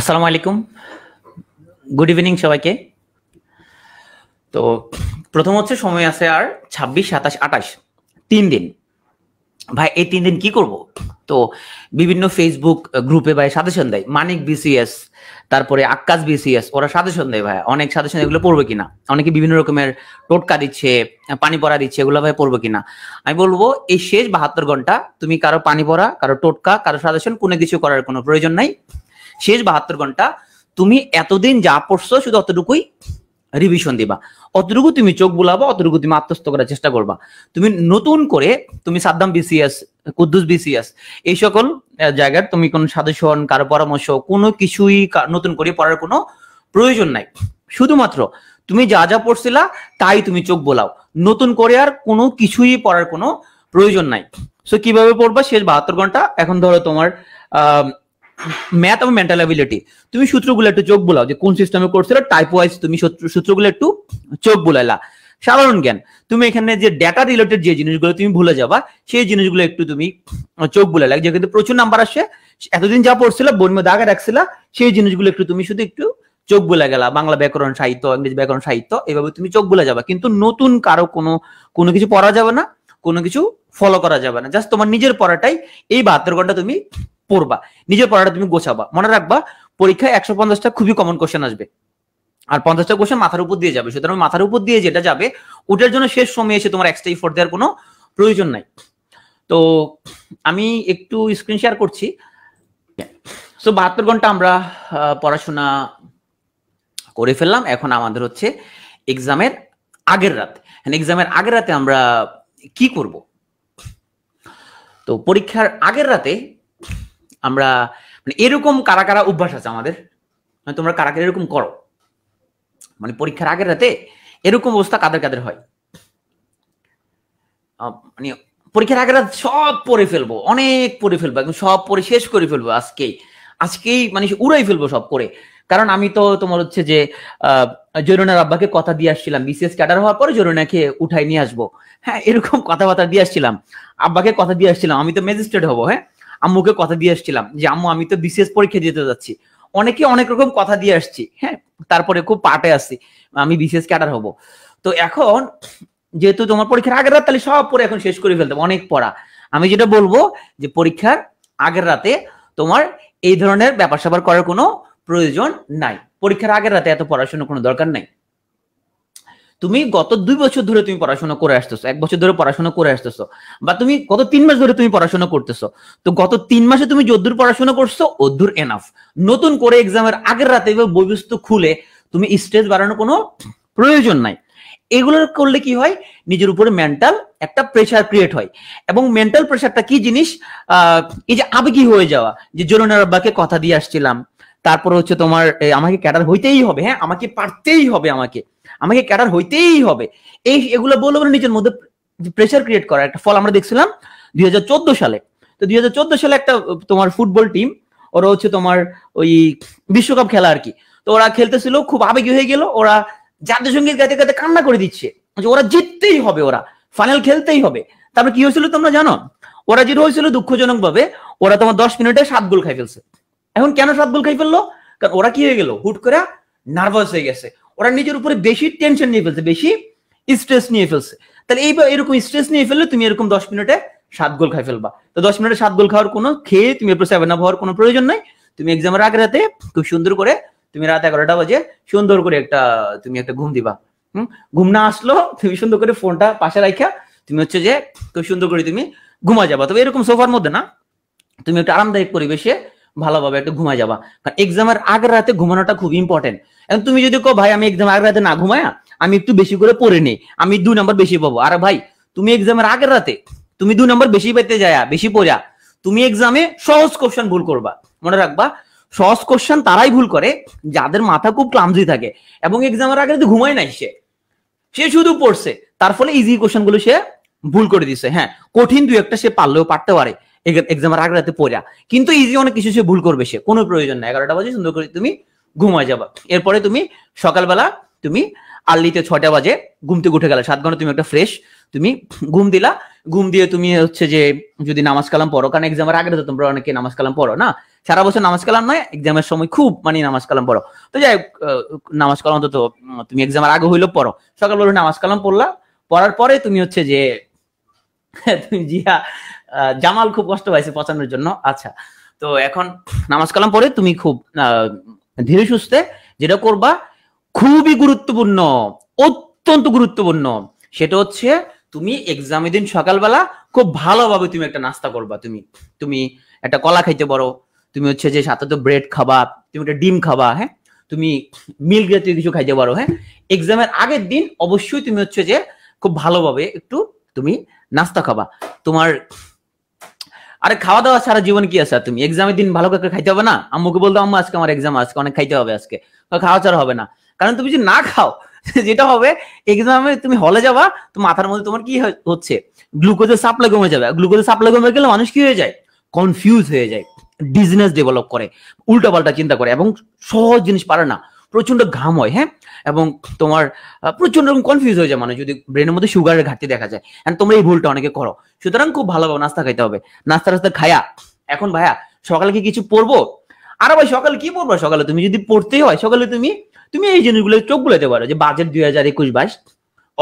আসসালামু আলাইকুম good evening সবাইকে তো প্রথম হচ্ছে সময় আছে আর ছাব্বিশ সাতাশ আটাশ তিন দিন ভাই এই তিন দিন কি করব তো বিভিন্ন ফেসবুক গ্রুপে ভাই সাজেশন দেয় মানিক বিসিএস তারপরে আকাশ বিসিএস ওরা সাজেশন দেয় ভাই অনেক সাজেশন এগুলো পড়বে কিনা অনেকে বিভিন্ন রকমের টোটকা দিচ্ছে পানি পড়া দিচ্ছে এগুলো ভাই পড়বে কিনা আমি বলবো এই শেষ বাহাত্তর ঘন্টা তুমি কারো পানি পড়া কারো টোটকা কারো সাজেশন কোনো কিছু করার কোনো প্রয়োজন নাই শেষ বাহাত্তর ঘন্টা তুমি এতদিন যা পড়ছো শুধু অতটুকুই রিভিশন দিবা অতটুকু তুমি চোখ বুলাবো অতটুকু তুমি আত্মস্থ করার চেষ্টা করবা তুমি নতুন করে তুমি সাদ্দাম বিসিএস কুদ্দুস বিসিএস এই সকল জায়গার তুমি কোনো হন কারো পরামর্শ কোনো কিছুই নতুন করে পড়ার কোনো প্রয়োজন নাই শুধুমাত্র তুমি যা যা পড়ছিলা তাই তুমি চোখ বোলাও নতুন করে আর কোনো কিছুই পড়ার কোনো প্রয়োজন নাই সো কিভাবে পড়বা শেষ বাহাত্তর ঘন্টা এখন ধরো তোমার আহ ম্যাথ এবং মেন্টাল অ্যাবিলিটি তুমি সূত্রগুলো একটু চোখ বোলাও যে কোন সিস্টেমে করছিল টাইপ ওয়াইজ তুমি সূত্রগুলো একটু চোখ বোলাইলা সাধারণ জ্ঞান তুমি এখানে যে ডেটা রিলেটেড যে জিনিসগুলো তুমি ভুলে যাবা সেই জিনিসগুলো একটু তুমি চোখ বুলে লাগে যেখানে প্রচুর নাম্বার আসে এতদিন যা পড়ছিল বর্মে দাগে রাখছিলা সেই জিনিসগুলো একটু তুমি শুধু একটু চোখ বলে গেলা বাংলা ব্যাকরণ সাহিত্য ইংরেজি ব্যাকরণ সাহিত্য এভাবে তুমি চোখ বলে যাবা কিন্তু নতুন কারো কোনো কোনো কিছু পড়া যাবে না কোনো কিছু ফলো করা যাবে না জাস্ট তোমার নিজের পড়াটাই এই বাহাত্তর ঘন্টা তুমি পড়বা নিজের পড়াটা তুমি গোছাবা মনে রাখবা পরীক্ষায় একশো পঞ্চাশটা খুবই কমন কোশ্চেন আসবে আর পঞ্চাশটা কোশ্চেন মাথার উপর দিয়ে যাবে সুতরাং মাথার উপর দিয়ে যেটা যাবে ওটার জন্য শেষ সময় এসে তোমার এক্সট্রা ইফোর্ট দেওয়ার কোনো প্রয়োজন নাই তো আমি একটু স্ক্রিন শেয়ার করছি সো বাহাত্তর ঘন্টা আমরা পড়াশোনা করে ফেললাম এখন আমাদের হচ্ছে এক্সামের আগের রাত এক্সামের আগের রাতে আমরা কি করব তো পরীক্ষার আগের রাতে আমরা মানে এরকম কারা কারা অভ্যাস আছে আমাদের মানে তোমরা কারা কারা এরকম করো মানে পরীক্ষার আগের রাতে এরকম অবস্থা কাদের কাদের হয় মানে পরীক্ষার আগের রাত সব পড়ে ফেলবো অনেক পড়ে ফেলবো একদম সব পড়ে শেষ করে ফেলবো আজকেই আজকেই মানে উড়াই ফেলবো সব করে কারণ আমি তো তোমার হচ্ছে যে জরুনার আব্বাকে কথা দিয়ে আসছিলাম বিসিএস ক্যাডার হওয়ার পরে জরুনাকে উঠাই নিয়ে আসবো হ্যাঁ এরকম কথাবার্তা দিয়ে আসছিলাম আব্বাকে কথা দিয়ে আসছিলাম আমি তো ম্যাজিস্ট্রেট হবো হ্যাঁ আম্মুকে কথা দিয়ে আসছিলাম যে আম্মু আমি তো বিশেষ পরীক্ষা দিতে যাচ্ছি অনেকে অনেক রকম কথা দিয়ে আসছি হ্যাঁ তারপরে খুব পাটে আসছি আমি বিশেষ ক্যাডার হব তো এখন যেহেতু তোমার পরীক্ষার আগের রাত তাহলে সব পরে এখন শেষ করে ফেলতে অনেক পড়া আমি যেটা বলবো যে পরীক্ষার আগের রাতে তোমার এই ধরনের ব্যাপার স্যাপার করার কোনো প্রয়োজন নাই পরীক্ষার আগের রাতে এত পড়াশোনার কোনো দরকার নাই তুমি গত দুই বছর ধরে তুমি পড়াশোনা করে আসতেছো এক বছর ধরে পড়াশোনা করে আসতেছো বা তুমি গত তিন মাস ধরে তুমি পড়াশোনা করতেছো তো গত তিন মাসে তুমি যদ্দূর পড়াশোনা করছো অদ্দূর এনাফ নতুন করে এক্সামের আগের রাতে বইবস্তু খুলে তুমি স্ট্রেস বাড়ানোর কোনো প্রয়োজন নাই এগুলো করলে কি হয় নিজের উপরে মেন্টাল একটা প্রেশার ক্রিয়েট হয় এবং মেন্টাল প্রেশারটা কি জিনিস এই যে আবেগী হয়ে যাওয়া যে জোলনার আব্বাকে কথা দিয়ে আসছিলাম তারপর হচ্ছে তোমার আমাকে ক্যাডার হইতেই হবে হ্যাঁ আমাকে পারতেই হবে আমাকে আমাকে ক্যাডার হইতেই হবে এই এগুলো বলে বলে নিজের মধ্যে প্রেশার ক্রিয়েট করা একটা ফল আমরা দেখছিলাম দুই সালে তো দুই সালে একটা তোমার ফুটবল টিম ওরা হচ্ছে তোমার ওই বিশ্বকাপ খেলা আর কি তো ওরা খেলতেছিল খুব আবেগী হয়ে গেল ওরা জাতীয় সঙ্গীত গাইতে গাইতে কান্না করে দিচ্ছে যে ওরা জিততেই হবে ওরা ফাইনাল খেলতেই হবে তারপর কি হয়েছিল তোমরা জানো ওরা যেটা হয়েছিল দুঃখজনক ভাবে ওরা তোমার দশ মিনিটে সাত গোল খাই ফেলছে এখন কেন সাত গোল খাই ফেললো কারণ ওরা কি হয়ে গেল হুট করে নার্ভাস হয়ে গেছে ওরা নিজের উপরে বেশি টেনশন নিয়ে ফেলছে বেশি স্ট্রেস নিয়ে ফেলছে তাহলে এই এরকম স্ট্রেস নিয়ে ফেললে তুমি এরকম দশ মিনিটে সাত গোল খাই ফেলবা তো দশ মিনিটে সাত গোল খাওয়ার কোনো খেয়ে তুমি এরপর সেভেন আপ হওয়ার কোনো প্রয়োজন নাই তুমি এক্সামের আগে রাতে খুব সুন্দর করে তুমি রাত এগারোটা বাজে সুন্দর করে একটা তুমি একটা ঘুম দিবা ঘুম না আসলো তুমি সুন্দর করে ফোনটা পাশে রাখা তুমি হচ্ছে যে খুব সুন্দর করে তুমি ঘুমা যাবা তবে এরকম সোফার মধ্যে না তুমি একটা আরামদায়ক পরিবেশে ভালোভাবে একটা ঘুমা যাবা কারণ এক্সামের আগের রাতে ঘুমানোটা খুব ইম্পর্টেন্ট এখন তুমি যদি কো ভাই আমি এক্সাম আগের রাতে না ঘুমায়া আমি একটু বেশি করে পড়ে নেই আমি দুই নম্বর বেশি পাবো আর ভাই তুমি এক্সামের আগের রাতে তুমি দুই নম্বর বেশি পেতে যায়া বেশি পড়া তুমি এক্সামে সহজ কোশ্চেন ভুল করবা মনে রাখবা সহজ কোশ্চেন তারাই ভুল করে যাদের মাথা খুব ক্লামজি থাকে এবং এক্সামের আগে ঘুমায় নাই সে সে শুধু পড়ছে তার ফলে ইজি কোশ্চেন গুলো সে ভুল করে দিছে হ্যাঁ কঠিন দুই একটা সে পারলেও পারতে পারে এক্সামের আগে রাতে পড়া কিন্তু ইজি অনেক কিছু সে ভুল করবে সে কোনো প্রয়োজন নাই এগারোটা বাজে সুন্দর করে তুমি ঘুমা যাবা এরপরে তুমি সকালবেলা তুমি আর্লিতে ছটা বাজে ঘুম থেকে উঠে গেলে সাত ঘন্টা তুমি একটা ফ্রেশ তুমি ঘুম দিলা ঘুম দিয়ে তুমি হচ্ছে যে যদি নামাজ কালাম পড়ো কারণ এক্সামের আগে তো তোমরা অনেকে নামাজ কালাম পড়ো না সারা বছর নামাজ কালাম নয় এক্সামের সময় খুব মানে নামাজ কালাম পড়ো তো যাই নামাজ কালাম তো তুমি এক্সামের আগে হইলেও পড়ো সকালবেলা নামাজ কালাম পড়লা পড়ার পরে তুমি হচ্ছে যে তুমি জিয়া জামাল খুব কষ্ট পাইছে পচানোর জন্য আচ্ছা তো এখন নামাজ কালাম পড়ে তুমি খুব ধীরে সুস্থে যেটা করবা খুবই গুরুত্বপূর্ণ অত্যন্ত গুরুত্বপূর্ণ সেটা হচ্ছে তুমি এক্সামের দিন সকালবেলা খুব ভালোভাবে তুমি একটা নাস্তা করবা তুমি তুমি একটা কলা খাইতে পারো তুমি হচ্ছে যে সাথে তো ব্রেড খাবা তুমি একটা ডিম খাবা হ্যাঁ তুমি মিল জাতীয় কিছু খাইতে পারো হ্যাঁ এক্সামের আগের দিন অবশ্যই তুমি হচ্ছে যে খুব ভালোভাবে একটু তুমি নাস্তা খাবা তোমার আরে খাওয়া দাওয়া সারা জীবন কি আছে তুমি এক্সামের দিন ভালো করে খাইতে হবে না আম্মুকে বলতো আম্মু আজকে আমার এক্সাম আজকে অনেক খাইতে হবে আজকে খাওয়া ছাড়া হবে না কারণ তুমি যদি না খাও যেটা হবে এক্সামে তুমি হলে যাবা তো মাথার মধ্যে তোমার কি হচ্ছে গ্লুকোজের সাপ্লাই কমে যাবে গ্লুকোজের সাপ্লাই কমে গেলে মানুষ কি হয়ে যায় কনফিউজ হয়ে যায় ডিজনেস ডেভেলপ করে উল্টা পাল্টা চিন্তা করে এবং সহজ জিনিস পারে না প্রচন্ড ঘাম হয় হ্যাঁ এবং তোমার প্রচন্ড রকম কনফিউজ হয়ে যায় মানে যদি ব্রেনের মধ্যে সুগারের ঘাটতি দেখা যায় অ্যান্ড তোমরা এই ভুলটা অনেকে করো সুতরাং খুব ভালোভাবে নাস্তা খাইতে হবে নাস্তা রাস্তা খায়া এখন ভাইয়া সকালে কি কিছু পড়বো আর ভাই সকালে কি পড়বো সকালে তুমি যদি পড়তেই হয় সকালে তুমি তুমি এই জিনিসগুলো চোখ বুলাতে পারো যে বাজেট দুই হাজার একুশ বাইশ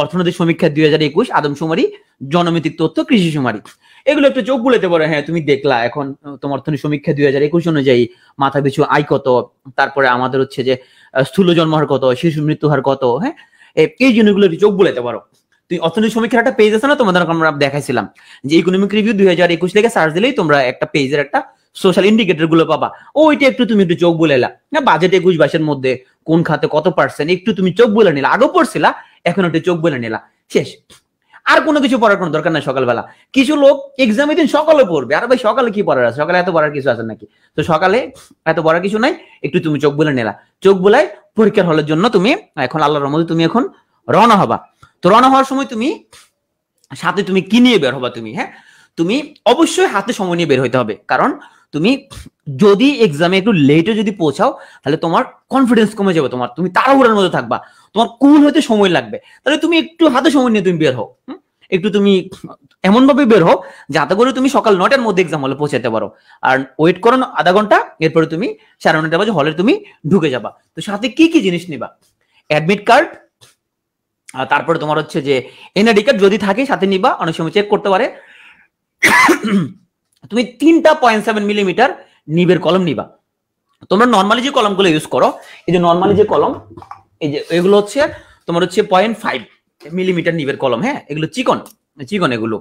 অর্থনৈতিক সমীক্ষা দুই হাজার একুশ আদমশুমারি জনমিতিক তথ্য কৃষি সুমারি এগুলো একটু চোখ বুলেতে পারে হ্যাঁ তুমি দেখলা এখন তোমার অর্থনীতি সমীক্ষা দুই হাজার একুশ অনুযায়ী মাথা পিছু আয় কত তারপরে আমাদের হচ্ছে যে স্থূল জন্ম হার কত শিশু মৃত্যু হার কত হ্যাঁ এই জিনিসগুলো একটু চোখ বুলেতে পারো তুমি অর্থনীতি সমীক্ষার একটা পেজ আছে না তোমাদের আমরা দেখাইছিলাম যে ইকোনমিক রিভিউ দুই হাজার একুশ থেকে সার্চ দিলেই তোমরা একটা পেজের একটা সোশ্যাল ইন্ডিকেটর গুলো পাবা ওইটা একটু তুমি একটু চোখ বলে এলা না বাজেট একুশ বাইশের মধ্যে কোন খাতে কত পার্সেন্ট একটু তুমি চোখ বলে নিলা আগেও পড়ছিলা এখন একটু চোখ বলে নিলা শেষ আর কোনো কিছু পড়ার কোনো দরকার নাই সকালবেলা কিছু লোক এক্সামের দিন সকালে পড়বে আর ভাই সকালে কি পড়ার আছে সকালে এত পড়ার কিছু আছে নাকি তো সকালে এত পড়ার কিছু নাই একটু তুমি চোখ বলে নিলা চোখ বোলায় পরীক্ষার হলের জন্য তুমি এখন আল্লাহর রহমদ তুমি এখন রওনা হবা তো রওনা হওয়ার সময় তুমি সাথে তুমি কি নিয়ে বের হবা তুমি হ্যাঁ তুমি অবশ্যই হাতে সময় নিয়ে বের হইতে হবে কারণ তুমি যদি এক্সামে একটু লেটে যদি পৌঁছাও তাহলে তোমার কনফিডেন্স কমে যাবে তোমার তুমি তাড়াহুড়ার মধ্যে থাকবা তোমার কুল হতে সময় লাগবে তাহলে তুমি একটু হাতে সময় নিয়ে তুমি বের হও একটু তুমি এমন ভাবে বের হও যাতে করে তুমি সকাল নটার মধ্যে এক্সাম হলে পৌঁছাতে পারো আর ওয়েট করো আধা ঘন্টা এরপরে তুমি সাড়ে নটা বাজে হলে তুমি ঢুকে যাবা তো সাথে কি কি জিনিস নিবা অ্যাডমিট কার্ড তারপরে তোমার হচ্ছে যে এনআইডি কার্ড যদি থাকে সাথে নিবা অনেক সময় চেক করতে পারে তুমি তিনটা পয়েন্ট সেভেন মিলিমিটার নিবের কলম নিবা তোমরা নর্মালি যে কলমগুলো ইউজ করো এই যে নর্মালি যে কলম এই যে এগুলো হচ্ছে তোমার হচ্ছে পয়েন্ট ফাইভ মিলিমিটার নিবের কলম হ্যাঁ এগুলো চিকন চিকন এগুলো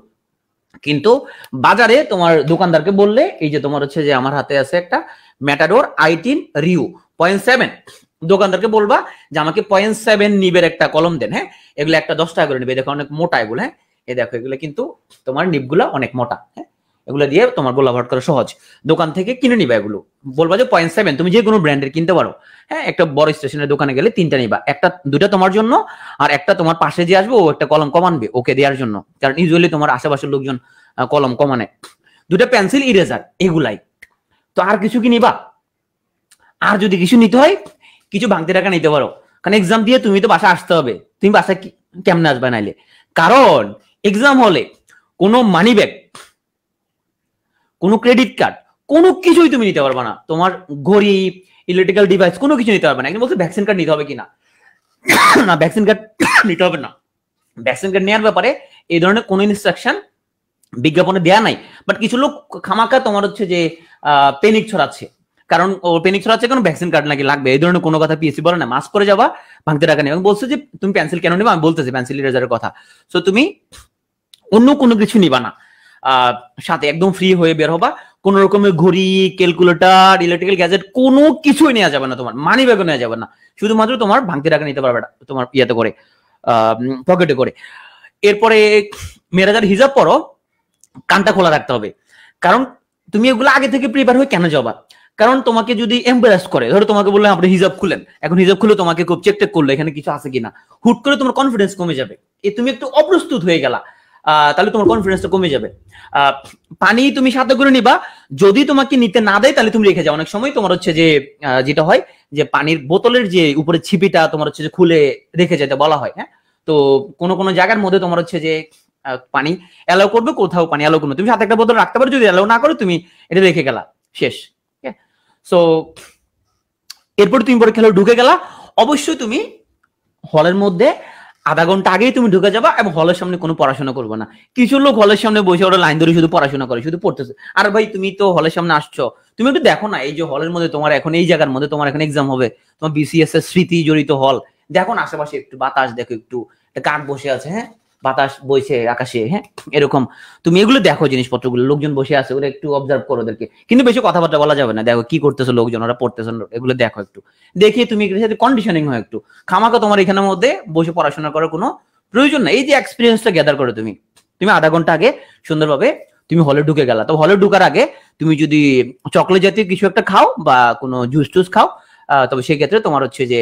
কিন্তু বাজারে তোমার দোকানদারকে বললে এই যে তোমার হচ্ছে যে আমার হাতে আছে একটা ম্যাটাডোর আইটিন রিউ পয়েন্ট সেভেন দোকানদারকে বলবা যে আমাকে পয়েন্ট সেভেন নিবের একটা কলম দেন হ্যাঁ এগুলো একটা দশ টাকা করে নিবে দেখো অনেক মোটা এগুলো হ্যাঁ এ দেখো এগুলো কিন্তু তোমার নিবগুলো অনেক মোটা হ্যাঁ এগুলো দিয়ে তোমার গোলা ভাট করা সহজ দোকান থেকে কিনে নিবা এগুলো বলবা যে পয়েন্ট সেভেন তুমি যে কোনো ব্র্যান্ডের কিনতে পারো হ্যাঁ একটা বড় স্টেশনের দোকানে গেলে তিনটা নিবা একটা দুটা তোমার জন্য আর একটা তোমার পাশে যে আসবে ও একটা কলম কমানবে ওকে দেওয়ার জন্য কারণ ইউজুয়ালি তোমার আশেপাশের লোকজন কলম কমানে দুটা পেন্সিল ইরেজার এগুলাই তো আর কিছু কি নিবা আর যদি কিছু নিতে হয় কিছু ভাঙতে টাকা নিতে পারো কারণ এক্সাম দিয়ে তুমি তো বাসা আসতে হবে তুমি বাসা কেমনে আসবে নাইলে কারণ এক্সাম হলে কোনো মানি ব্যাগ কোনো ক্রেডিট কার্ড কোনো কিছুই তুমি নিতে পারবে না তোমার ঘড়ি ইলেকট্রিক্যাল ডিভাইস কোনো কিছু নিতে পারবে না একজন বলছে ভ্যাকসিন কার্ড নিতে হবে কিনা না ভ্যাকসিন কার্ড নিতে হবে না ভ্যাকসিন কার্ড নেওয়ার ব্যাপারে এই ধরনের কোনো ইনস্ট্রাকশন বিজ্ঞাপনে দেয়া নাই বাট কিছু লোক খামাকা তোমার হচ্ছে যে পেনিক ছড়াচ্ছে কারণ ও পেনিক ছড়াচ্ছে কারণ ভ্যাকসিন কার্ড নাকি লাগবে এই ধরনের কোনো কথা পিএসসি বলে না মাস্ক করে যাবা ভাঙতে টাকা নেই এবং বলছে যে তুমি পেন্সিল কেন নেবা আমি বলতেছি পেন্সিল ইরেজারের কথা সো তুমি অন্য কোনো কিছু নিবা না সাথে একদম ফ্রি হয়ে বের হবা কোন রকমের ঘড়ি ক্যালকুলেটর ইলেকট্রিক্যাল গ্যাজেট কোনো কিছুই নেওয়া যাবে না তোমার মানি ব্যাগও নেওয়া যাবে না শুধুমাত্র তোমার ভাঙতে টাকা নিতে পারবে না তোমার ইয়াতে করে পকেটে করে এরপরে মেরাজার হিজাব পরো কানটা খোলা রাখতে হবে কারণ তুমি এগুলো আগে থেকে প্রিপেয়ার হয়ে কেন যাবা কারণ তোমাকে যদি এম্বারাস করে ধরো তোমাকে বললাম আপনি হিজাব খুলেন এখন হিজাব খুলে তোমাকে খুব চেক টেক করলো এখানে কিছু আছে কিনা হুট করে তোমার কনফিডেন্স কমে যাবে এ তুমি একটু অপ্রস্তুত হয়ে গেলা তাহলে তোমার কনফিডেন্সটা কমে যাবে পানি তুমি সাথে করে নিবা যদি তোমাকে নিতে না দেয় তাহলে তুমি রেখে যাও অনেক সময় তোমার হচ্ছে যে যেটা হয় যে পানির বোতলের যে উপরে ছিপিটা তোমার হচ্ছে যে খুলে রেখে যেতে বলা হয় হ্যাঁ তো কোনো কোনো জায়গার মধ্যে তোমার হচ্ছে যে পানি অ্যালাউ করবে কোথাও পানি অ্যালাউ করবে তুমি সাথে একটা বোতল রাখতে পারো যদি অ্যালাউ না করো তুমি এটা রেখে গেলা শেষ সো এরপর তুমি পরে খেলো ঢুকে গেলা অবশ্যই তুমি হলের মধ্যে আধা ঘন্টা আগেই তুমি ঢুকে যাবা এবং হলের সামনে কোনো পড়াশোনা করবে না কিছু লোক হলের সামনে বসে ওরা লাইন ধরে শুধু পড়াশোনা করে শুধু পড়তেছে আর ভাই তুমি তো হলের সামনে আসছো তুমি একটু দেখো না এই যে হলের মধ্যে তোমার এখন এই জায়গার মধ্যে তোমার এখন এক্সাম হবে তোমার বিসিএস এর স্মৃতি জড়িত হল দেখো না আশেপাশে একটু বাতাস দেখো একটু কাঠ বসে আছে হ্যাঁ বাতাস বইছে আকাশে হ্যাঁ এরকম তুমি এগুলো দেখো জিনিসপত্রগুলো লোকজন বসে আছে ওরা একটু অবজার্ভ করো ওদেরকে কিন্তু বেশি কথাবার্তা বলা যাবে না দেখো কি করতেছো লোকজন ওরা পড়তেছো এগুলো দেখো একটু দেখিয়ে তুমি কন্ডিশনিং হয় একটু খামাকা তোমার এখানের মধ্যে বসে পড়াশোনা করার কোনো প্রয়োজন না এই যে এক্সপিরিয়েন্সটা গ্যাদার করো তুমি তুমি আধা ঘন্টা আগে সুন্দরভাবে তুমি হলে ঢুকে গেলা তো হলে ঢুকার আগে তুমি যদি চকলেট জাতীয় কিছু একটা খাও বা কোনো জুস টুস খাও তবে সেক্ষেত্রে তোমার হচ্ছে যে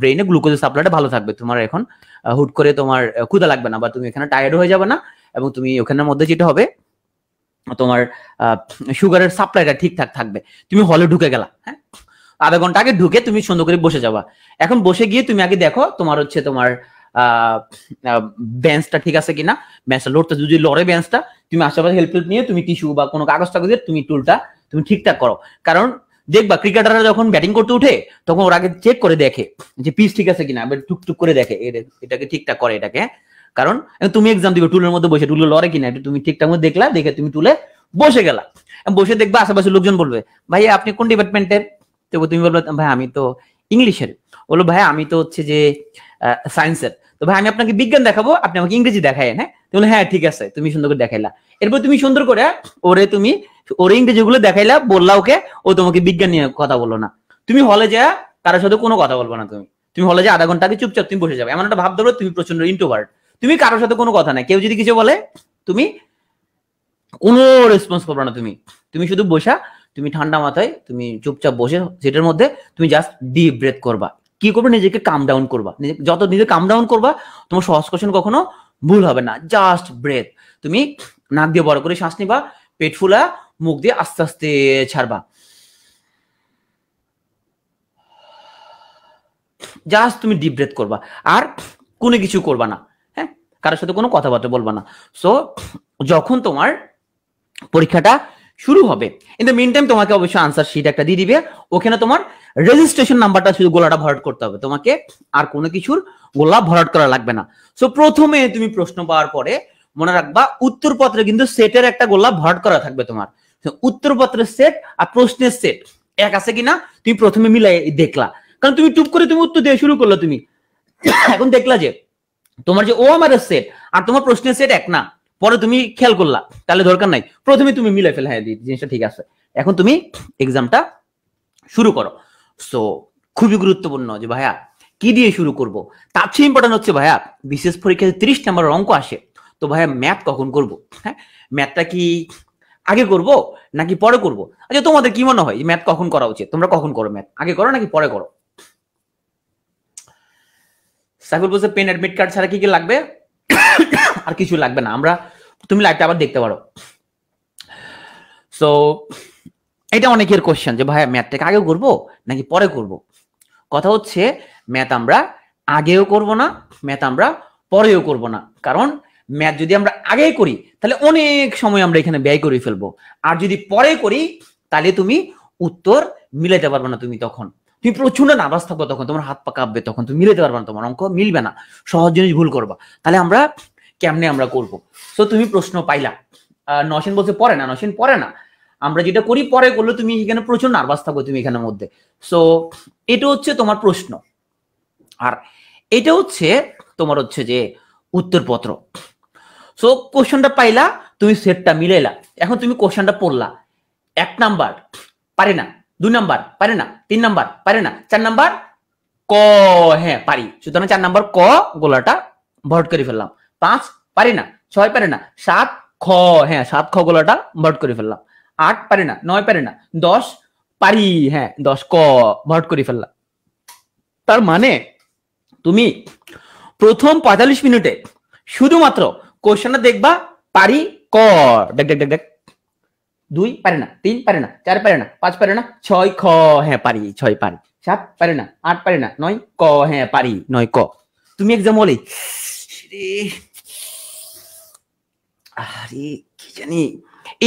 ব্রেইনে গ্লুকোজের সাপ্লাইটা ভালো থাকবে তোমার এখন হুট করে তোমার ক্ষুধা লাগবে না বা তুমি এখানে টায়ার্ড হয়ে যাবে না এবং তুমি ওখানের মধ্যে যেটা হবে তোমার সুগারের সাপ্লাইটা ঠিকঠাক থাকবে তুমি হলে ঢুকে গেলা হ্যাঁ আধা ঘন্টা আগে ঢুকে তুমি সুন্দর করে বসে যাবা এখন বসে গিয়ে তুমি আগে দেখো তোমার হচ্ছে তোমার বেঞ্চটা ঠিক আছে কিনা বেঞ্চটা লড়তে যদি লড়ে বেঞ্চটা তুমি আশেপাশে হেল্প হেল্প নিয়ে তুমি টিস্যু বা কোনো কাগজ টাগজের তুমি টুলটা তুমি ঠিকঠাক করো কারণ দেখবা ক্রিকেটাররা যখন ব্যাটিং করতে উঠে তখন ওরা আগে চেক করে দেখে যে পিচ ঠিক আছে কিনা টুকটুক করে দেখে এটাকে ঠিকঠাক করে এটাকে হ্যাঁ? কারণ তুমি এক্সাম দিবে টুলের মধ্যে বসে টুলে লড়ে কিনা তুমি ঠিকঠাক মধ্যে দেখলা দেখে তুমি টুলে বসে গেলা বসে দেখবা আশেপাশে লোকজন বলবে ভাই আপনি কোন ডিপার্টমেন্টের তো তুমি বলবে ভাই আমি তো ইংলিশের বললো ভাই আমি তো হচ্ছে যে সায়েন্সের তো ভাই আমি আপনাকে বিজ্ঞান দেখাবো আপনি আমাকে ইংরেজি দেখায় হ্যাঁ তুমি হ্যাঁ ঠিক আছে তুমি সুন্দর করে দেখাইলা এরপর তুমি সুন্দর করে ওরে তুমি ওরে গুলো দেখাইলা বললা ওকে ও তোমাকে বিজ্ঞান নিয়ে কথা বললো না তুমি হলে যা কারোর সাথে কোনো কথা বলবো না তুমি তুমি হলে যে আধা ঘন্টা আগে চুপচাপ তুমি বসে যাবে এমন একটা ভাব ধরো তুমি প্রচন্ড ইন্ট্রোভার্ট তুমি কারোর সাথে কোনো কথা নাই কেউ যদি কিছু বলে তুমি কোনো রেসপন্স করবে না তুমি তুমি শুধু বসা তুমি ঠান্ডা মাথায় তুমি চুপচাপ বসে সেটার মধ্যে তুমি জাস্ট ডিপ ব্রেথ করবা কি করবে নিজেকে কাম ডাউন করবা যত নিজে কাম ডাউন করবা তোমার সহজ কোশন কখনো ভুল হবে না জাস্ট ব্রেথ তুমি নাক দিয়ে বড় করে শ্বাস নিবা পেট ফুলা মুখ দিয়ে আস্তে আস্তে ছাড়বা জাস্ট তুমি ডিপ ব্রেথ করবা আর কোনো কিছু করবা না হ্যাঁ কারোর সাথে কোনো কথাবার্তা বলবা না সো যখন তোমার পরীক্ষাটা শুরু হবে ইন দ্য মিন টাইম তোমাকে অবশ্যই আনসার শিট একটা দিয়ে দিবে ওখানে তোমার রেজিস্ট্রেশন নাম্বারটা শুধু গোলাটা ভরাট করতে হবে তোমাকে আর কোনো কিছুর গোলা ভরাট করা লাগবে না সো প্রথমে তুমি প্রশ্ন পাওয়ার পরে মনে রাখবা উত্তরপত্রে কিন্তু সেটের একটা গোলা ভরাট করা থাকবে তোমার উত্তরপত্রের সেট আর প্রশ্নের সেট এক আছে কিনা তুমি প্রথমে মিলাই দেখলা কারণ তুমি টুপ করে তুমি উত্তর দিয়ে শুরু করলো তুমি এখন দেখলা যে তোমার যে ও আমার সেট আর তোমার প্রশ্নের সেট এক না পরে তুমি খেয়াল করলা তাহলে দরকার নাই প্রথমে তুমি মিলে ফেলে হ্যাঁ জিনিসটা ঠিক আছে এখন তুমি এক্সামটা শুরু করো সো খুবই গুরুত্বপূর্ণ যে ভাইয়া কি দিয়ে শুরু করব তার চেয়ে ইম্পর্টেন্ট হচ্ছে ভাইয়া বিশেষ পরীক্ষায় তিরিশ নাম্বার অঙ্ক আসে তো ভাইয়া ম্যাথ কখন করব হ্যাঁ ম্যাথটা কি আগে করব নাকি পরে করব আচ্ছা তোমাদের কি মনে হয় ম্যাথ কখন করা উচিত তোমরা কখন করো ম্যাথ আগে করো নাকি পরে করো সাইফুল বলছে পেন অ্যাডমিট কার্ড ছাড়া কি কি লাগবে আর কিছু লাগবে না আমরা তুমি লাইভটা আবার দেখতে পারো সো এটা অনেকের কোশ্চেন যে ভাইয়া ম্যাথটাকে আগে করব নাকি পরে করব কথা হচ্ছে ম্যাথ আমরা আগেও করব না ম্যাথ আমরা পরেও করব না কারণ ম্যাথ যদি আমরা আগেই করি তাহলে অনেক সময় আমরা এখানে ব্যয় করে ফেলবো আর যদি পরে করি তাহলে তুমি উত্তর মিলাইতে পারবে না তুমি তখন তুমি প্রচন্ড নার্ভাস থাকবে তখন তোমার হাত পা কাঁপবে তখন তুমি মিলাইতে পারবে না তোমার অঙ্ক মিলবে না সহজ জিনিস ভুল করবা তাহলে আমরা কেমনে আমরা করব তো তুমি প্রশ্ন পাইলা নসেন বলছে পড়ে না নসেন পড়ে না আমরা যেটা করি পরে করলে তুমি এখানে প্রচুর নার্ভাস থাকো তুমি এখানের মধ্যে সো এটা হচ্ছে তোমার প্রশ্ন আর এটা হচ্ছে তোমার হচ্ছে যে উত্তরপত্র সো কোশ্চেনটা পাইলা তুমি সেটটা মিলাইলা এখন তুমি কোশ্চেনটা পড়লা এক নাম্বার পারে না দুই নাম্বার পারে না তিন নাম্বার পারে না চার নাম্বার ক হ্যাঁ পারি সুতরাং চার নাম্বার ক গোলাটা ভট করে ফেললাম পাঁচ পারি না ছয় পারে না সাত খ হ্যাঁ সাত খ গোলাটা ভট করে ফেললাম আট পারে না নয় পারে না দশ পারি হ্যাঁ দশ ক ভট করে ফেললা তার মানে তুমি প্রথম পঁয়তাল্লিশ মিনিটে শুধুমাত্র কোশ্চেনটা দেখবা পারি ক দেখ দেখ ডেক দুই পারে না তিন পারে না চার পারে না পাঁচ পারে না ছয় খ হ্যাঁ পারি ছয় পারি সাত পারে না আট পারে না নয় ক হ্যাঁ পারি নয় ক তুমি একজাম বলি আরে কি জানি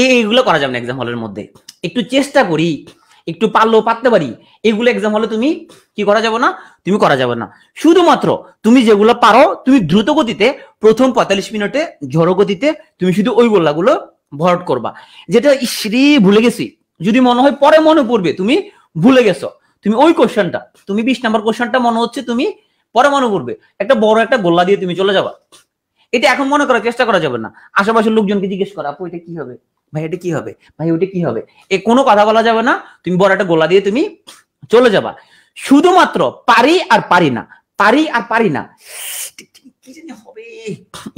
এইগুলো করা যাবে না এক্সাম হলের মধ্যে একটু চেষ্টা করি একটু পারলেও পারতে পারি এগুলো এক্সাম হলে তুমি কি করা যাবে না তুমি করা যাবে না শুধুমাত্র তুমি যেগুলো পারো তুমি দ্রুত গতিতে প্রথম পঁয়তাল্লিশ মিনিটে ঝড়ো গতিতে তুমি শুধু ওই গোল্লাগুলো ভরট করবা যেটা শ্রী ভুলে গেছি যদি মনে হয় পরে মনে পড়বে তুমি ভুলে গেছো তুমি ওই কোশ্চেনটা তুমি বিশ নাম্বার কোশ্চেনটা মনে হচ্ছে তুমি পরে মনে পড়বে একটা বড় একটা গোল্লা দিয়ে তুমি চলে যাবা এটা এখন মনে করার চেষ্টা করা যাবে না আশেপাশের লোকজনকে জিজ্ঞেস করা আপু এটা কি হবে ভাই এটা কি হবে ভাই ওটা কি হবে এ কোনো কথা বলা যাবে না তুমি বড় একটা গোলা দিয়ে তুমি চলে যাবা শুধুমাত্র পারি আর পারি না পারি আর পারি না কি জানি হবে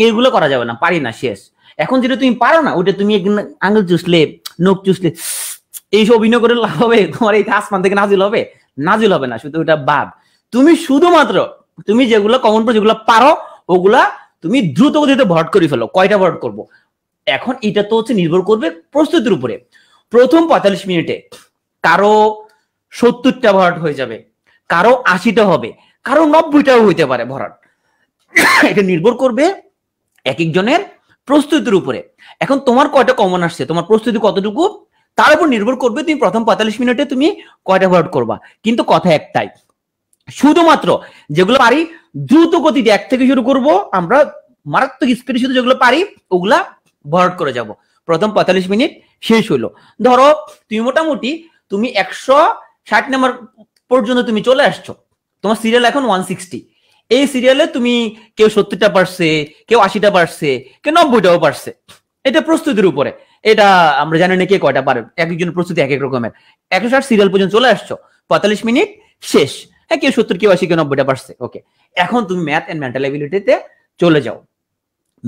এগুলো করা যাবে না পারি না শেষ এখন যেটা তুমি পারো না ওটা তুমি আঙুল চুষলে নখ চুষলে এইসব অভিনয় করে লাভ হবে তোমার এই আসমান থেকে নাজিল হবে নাজিল হবে না শুধু ওটা বাদ তুমি শুধুমাত্র তুমি যেগুলো কমন পড়ে যেগুলো পারো ওগুলা তুমি দ্রুত গতিতে ভট করে ফেলো কয়টা ভট করবো এখন এটা তো হচ্ছে নির্ভর করবে প্রস্তুতির উপরে প্রথম পঁয়তাল্লিশ মিনিটে কারো সত্তরটা ভরাট হয়ে যাবে কারো আশিটা হবে কারো নব্বইটাও হইতে পারে ভরাট এটা নির্ভর করবে এক একজনের প্রস্তুতির উপরে এখন তোমার কয়টা কমন আসছে তোমার প্রস্তুতি কতটুকু তার উপর নির্ভর করবে তুমি প্রথম পঁয়তাল্লিশ মিনিটে তুমি কয়টা ভরাট করবা কিন্তু কথা একটাই শুধুমাত্র যেগুলো পারি দ্রুত গতিতে এক থেকে শুরু করব আমরা মারাত্মক স্পিডে শুধু যেগুলো পারি ওগুলা ভরাট করে যাব প্রথম পঁয়তাল্লিশ মিনিট শেষ হলো ধরো তুমি মোটামুটি তুমি একশো ষাট নাম্বার পর্যন্ত তুমি চলে আসছো তোমার সিরিয়াল এখন ওয়ান সিক্সটি এই সিরিয়ালে তুমি কেউ সত্তরটা পারছে কেউ আশিটা পারছে কেউ নব্বইটাও পারছে এটা প্রস্তুতির উপরে এটা আমরা জানি না কে কয়টা পারে একজন প্রস্তুতি এক এক রকমের একশো ষাট সিরিয়াল পর্যন্ত চলে আসছো পঁয়তাল্লিশ মিনিট শেষ হ্যাঁ কেউ সত্তর কেউ আশি কেউ নব্বইটা পারছে ওকে এখন তুমি ম্যাথ অ্যান্ড মেন্টাল অ্যাবিলিটিতে চলে যাও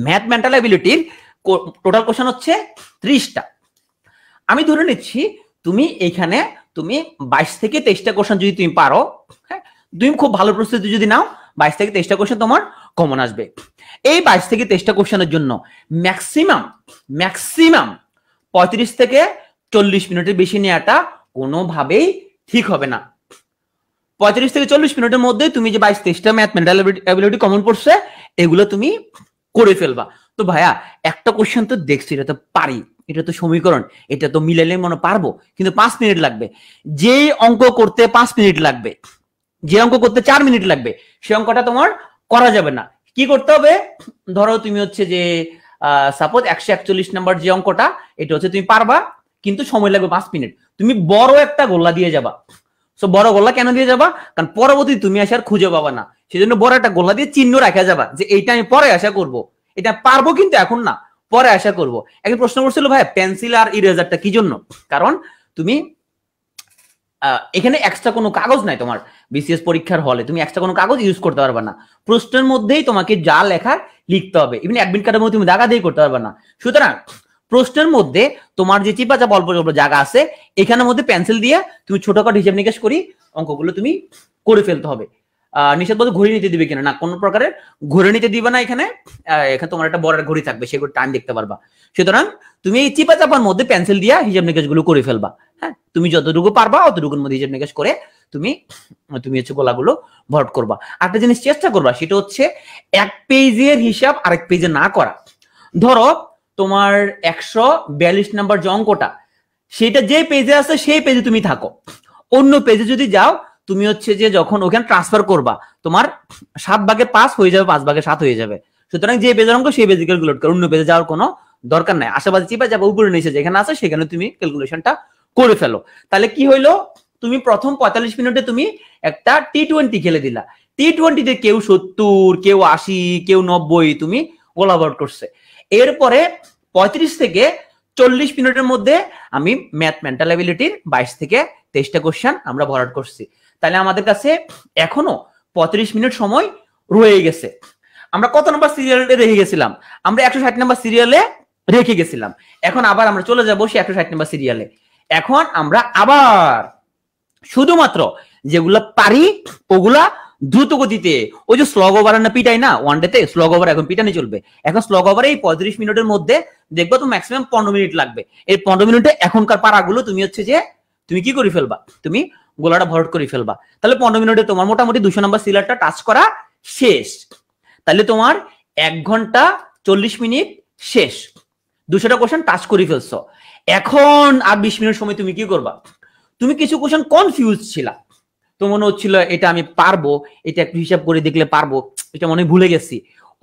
ম্যাথ মেন্টাল অ্যাবিলিটির টোটাল কোশ্চেন হচ্ছে ত্রিশটা আমি ধরে নিচ্ছি তুমি এখানে তুমি বাইশ থেকে তেইশটা কোশ্চেন যদি তুমি পারো হ্যাঁ তুমি খুব ভালো প্রস্তুতি যদি নাও বাইশ থেকে তেইশটা কোশ্চেন তোমার কমন আসবে এই বাইশ থেকে তেইশটা কোশ্চেনের জন্য ম্যাক্সিমাম ম্যাক্সিমাম পঁয়ত্রিশ থেকে চল্লিশ মিনিটের বেশি নেওয়াটা কোনোভাবেই ঠিক হবে না পঁয়ত্রিশ থেকে চল্লিশ মিনিটের মধ্যে তুমি যে বাইশ তেইশটা ম্যাথ মেন্টাল অ্যাবিলিটি কমন পড়ছে এগুলো তুমি করে ফেলবা তো ভাইয়া একটা কোশ্চেন তো দেখছি এটা তো পারি এটা তো সমীকরণ এটা তো মিলালে মনে পারবো কিন্তু পাঁচ মিনিট লাগবে যে অঙ্ক করতে পাঁচ মিনিট লাগবে যে অঙ্ক করতে চার মিনিট লাগবে সে অঙ্কটা তোমার করা যাবে না কি করতে হবে ধরো তুমি হচ্ছে যে সাপোজ একশো একচল্লিশ নাম্বার যে অঙ্কটা এটা হচ্ছে তুমি পারবা কিন্তু সময় লাগবে পাঁচ মিনিট তুমি বড় একটা গোল্লা দিয়ে যাবা সো বড় গোল্লা কেন দিয়ে যাবা কারণ পরবর্তী তুমি আসার খুঁজে পাবা না সেজন্য বড় একটা গোল্লা দিয়ে চিহ্ন রাখা যাবা যে এইটা আমি পরে আশা করবো এটা পারবো কিন্তু এখন না পরে আশা করব এখন প্রশ্ন করছিল ভাই পেন্সিল আর ইরেজারটা কি জন্য কারণ তুমি এখানে এক্সট্রা কোনো কাগজ নাই তোমার বিসিএস পরীক্ষার হলে তুমি এক্সট্রা কোনো কাগজ ইউজ করতে পারবে না প্রশ্নের মধ্যেই তোমাকে যা লেখার লিখতে হবে ইভেন অ্যাডমিট কার্ডের মধ্যে তুমি দাগা দিয়ে করতে পারবে না সুতরাং প্রশ্নের মধ্যে তোমার যে চিপা চাপা অল্প অল্প জায়গা আছে এখানের মধ্যে পেন্সিল দিয়ে তুমি ছোটখাটো হিসাব নিকাশ করি অঙ্কগুলো তুমি করে ফেলতে হবে নিষেধ বলতে ঘড়ি নিতে দিবে কিনা না কোনো প্রকারের ঘড়ি নিতে দিবে না এখানে এখানে তোমার একটা বড় ঘড়ি থাকবে সেগুলো টাইম দেখতে পারবা সুতরাং তুমি এই চিপা চাপার মধ্যে পেন্সিল দিয়া হিসাব নিকাশ গুলো করে ফেলবা হ্যাঁ তুমি যতটুকু পারবা অতটুকুর মধ্যে হিসাব নিকাশ করে তুমি তুমি হচ্ছে গোলাগুলো ভরট করবা একটা জিনিস চেষ্টা করবা সেটা হচ্ছে এক পেজের হিসাব আরেক পেজে না করা ধরো তোমার একশো বিয়াল্লিশ নাম্বার যে অঙ্কটা সেটা যে পেজে আছে সেই পেজে তুমি থাকো অন্য পেজে যদি যাও তুমি হচ্ছে যে যখন ওখানে ট্রান্সফার করবা তোমার সাত ভাগে পাঁচ হয়ে যাবে পাঁচ ভাগে সাত হয়ে যাবে সুতরাং যে পেজের অঙ্ক সেই পেজে ক্যালকুলেট করো অন্য পেজে যাওয়ার কোনো দরকার নাই আশেপাশে চিপা যাবে উপরে নিচে যেখানে আছে সেখানে তুমি ক্যালকুলেশনটা করে ফেলো তাহলে কি হইলো তুমি প্রথম পঁয়তাল্লিশ মিনিটে তুমি একটা টি টোয়েন্টি খেলে দিলা টি টোয়েন্টিতে কেউ সত্তর কেউ আশি কেউ নব্বই তুমি গোল আউট করছে এরপরে পঁয়ত্রিশ থেকে চল্লিশ মিনিটের মধ্যে আমি ম্যাথ মেন্টাল অ্যাবিলিটির বাইশ থেকে তেইশটা কোশ্চেন আমরা ভরাট করছি তাহলে আমাদের কাছে এখনো পঁয়ত্রিশ মিনিট সময় রয়ে গেছে আমরা কত নম্বর সিরিয়ালে রেখে গেছিলাম আমরা একশো ষাট নম্বর সিরিয়ালে রেখে গেছিলাম এখন আবার আমরা চলে যাবো সে একশো ষাট নম্বর সিরিয়ালে এখন আমরা আবার শুধুমাত্র যেগুলো পারি ওগুলা দ্রুত গতিতে ওই যে স্লগ ওভার না পিটাই না ওয়ান ডে তে স্লগ ওভার এখন পিটানি চলবে এখন স্লগ ওভারে এই পঁয়ত্রিশ মিনিটের মধ্যে দেখবো তো ম্যাক্সিমাম পনেরো মিনিট লাগবে এই পনেরো মিনিটে এখনকার পারাগুলো তুমি হচ্ছে যে তুমি কি করে ফেলবা তুমি গোলাটা ভরট করে ফেলবা তাহলে পনেরো মিনিটে তোমার মোটামুটি দুশো নম্বর সিলারটা টাচ করা শেষ তাহলে তোমার এক ঘন্টা চল্লিশ মিনিট শেষ দুশোটা কোশ্চেন টাচ করে ফেলছো এখন আর বিশ মিনিট সময় তুমি কি করবা তুমি কিছু কোশ্চেন কনফিউজ ছিলা তো মনে হচ্ছিল এটা আমি পারবো এটা একটু হিসাব করে দেখলে পারবো এটা মনে ভুলে গেছি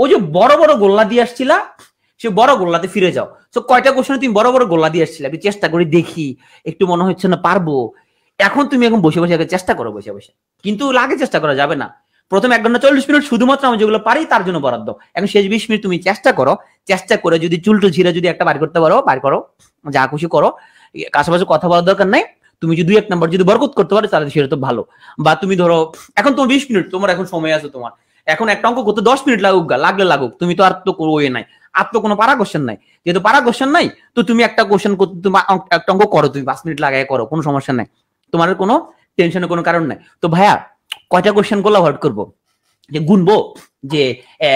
ওই যে বড় বড় গোল্লা দিয়ে আসছিলা সে বড় গোল্লাতে ফিরে যাও তো কয়টা কোশ্চেনে তুমি বড় বড় গোল্লা দিয়ে আসছিলে আমি চেষ্টা করে দেখি একটু মনে হচ্ছে না পারবো এখন তুমি এখন বসে বসে চেষ্টা করো বসে বসে কিন্তু লাগে চেষ্টা করা যাবে না প্রথম এক ঘন্টা চল্লিশ মিনিট শুধুমাত্র আমি যেগুলো পারি তার জন্য বরাদ্দ এখন শেষ বিশ মিনিট তুমি চেষ্টা করো চেষ্টা করে যদি চুলটু ঝিরে যদি একটা বার করতে পারো বার করো যা খুশি করো কাছাপাশি কথা বলার দরকার নাই তুমি যদি এক নাম্বার যদি বরকত করতে পারো তাহলে সেটা তো ভালো বা তুমি ধরো এখন তোমার বিশ মিনিট তোমার এখন সময় আছে তোমার এখন একটা অঙ্ক করতে দশ মিনিট লাগুক গা লাগলে লাগুক তুমি তো আর তো ওয়ে নাই আর তো কোনো পারা কোশ্চেন নাই যেহেতু পারা কোশ্চেন নাই তো তুমি একটা কোশ্চেন করতে তোমার একটা অঙ্ক করো তুমি পাঁচ মিনিট লাগাই করো কোনো সমস্যা নাই তোমার কোনো টেনশনের কোনো কারণ নাই তো ভাইয়া কয়টা কোশ্চেন গুলো অ্যাভয়েড করবো যে গুনবো যে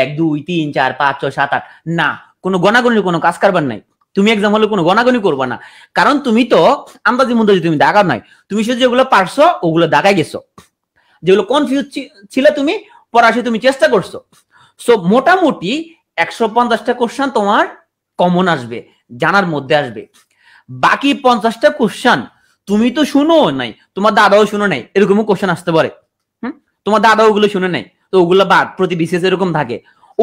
এক দুই তিন চার পাঁচ ছয় সাত আট না কোনো গণাগণির কোনো কাজ কারবার নাই তুমি এক্সাম হলে কোনো গণাগণি করবা না কারণ তুমি তো আন্দাজি মন্দাজি তুমি দাগা নাই তুমি শুধু যেগুলো পারছো ওগুলো দাগাই গেছো যেগুলো কনফিউজ ছিল তুমি পড়াশে তুমি চেষ্টা করছো সো মোটামুটি একশো পঞ্চাশটা কোশ্চান তোমার কমন আসবে জানার মধ্যে আসবে বাকি পঞ্চাশটা কোশ্চান তুমি তো শুনো নাই তোমার দাদাও শুনো নাই এরকম কোশ্চেন আসতে পারে তোমার দাদা ওগুলো শুনে নাই তো ওগুলো বাদ প্রতি বিশেষ এরকম থাকে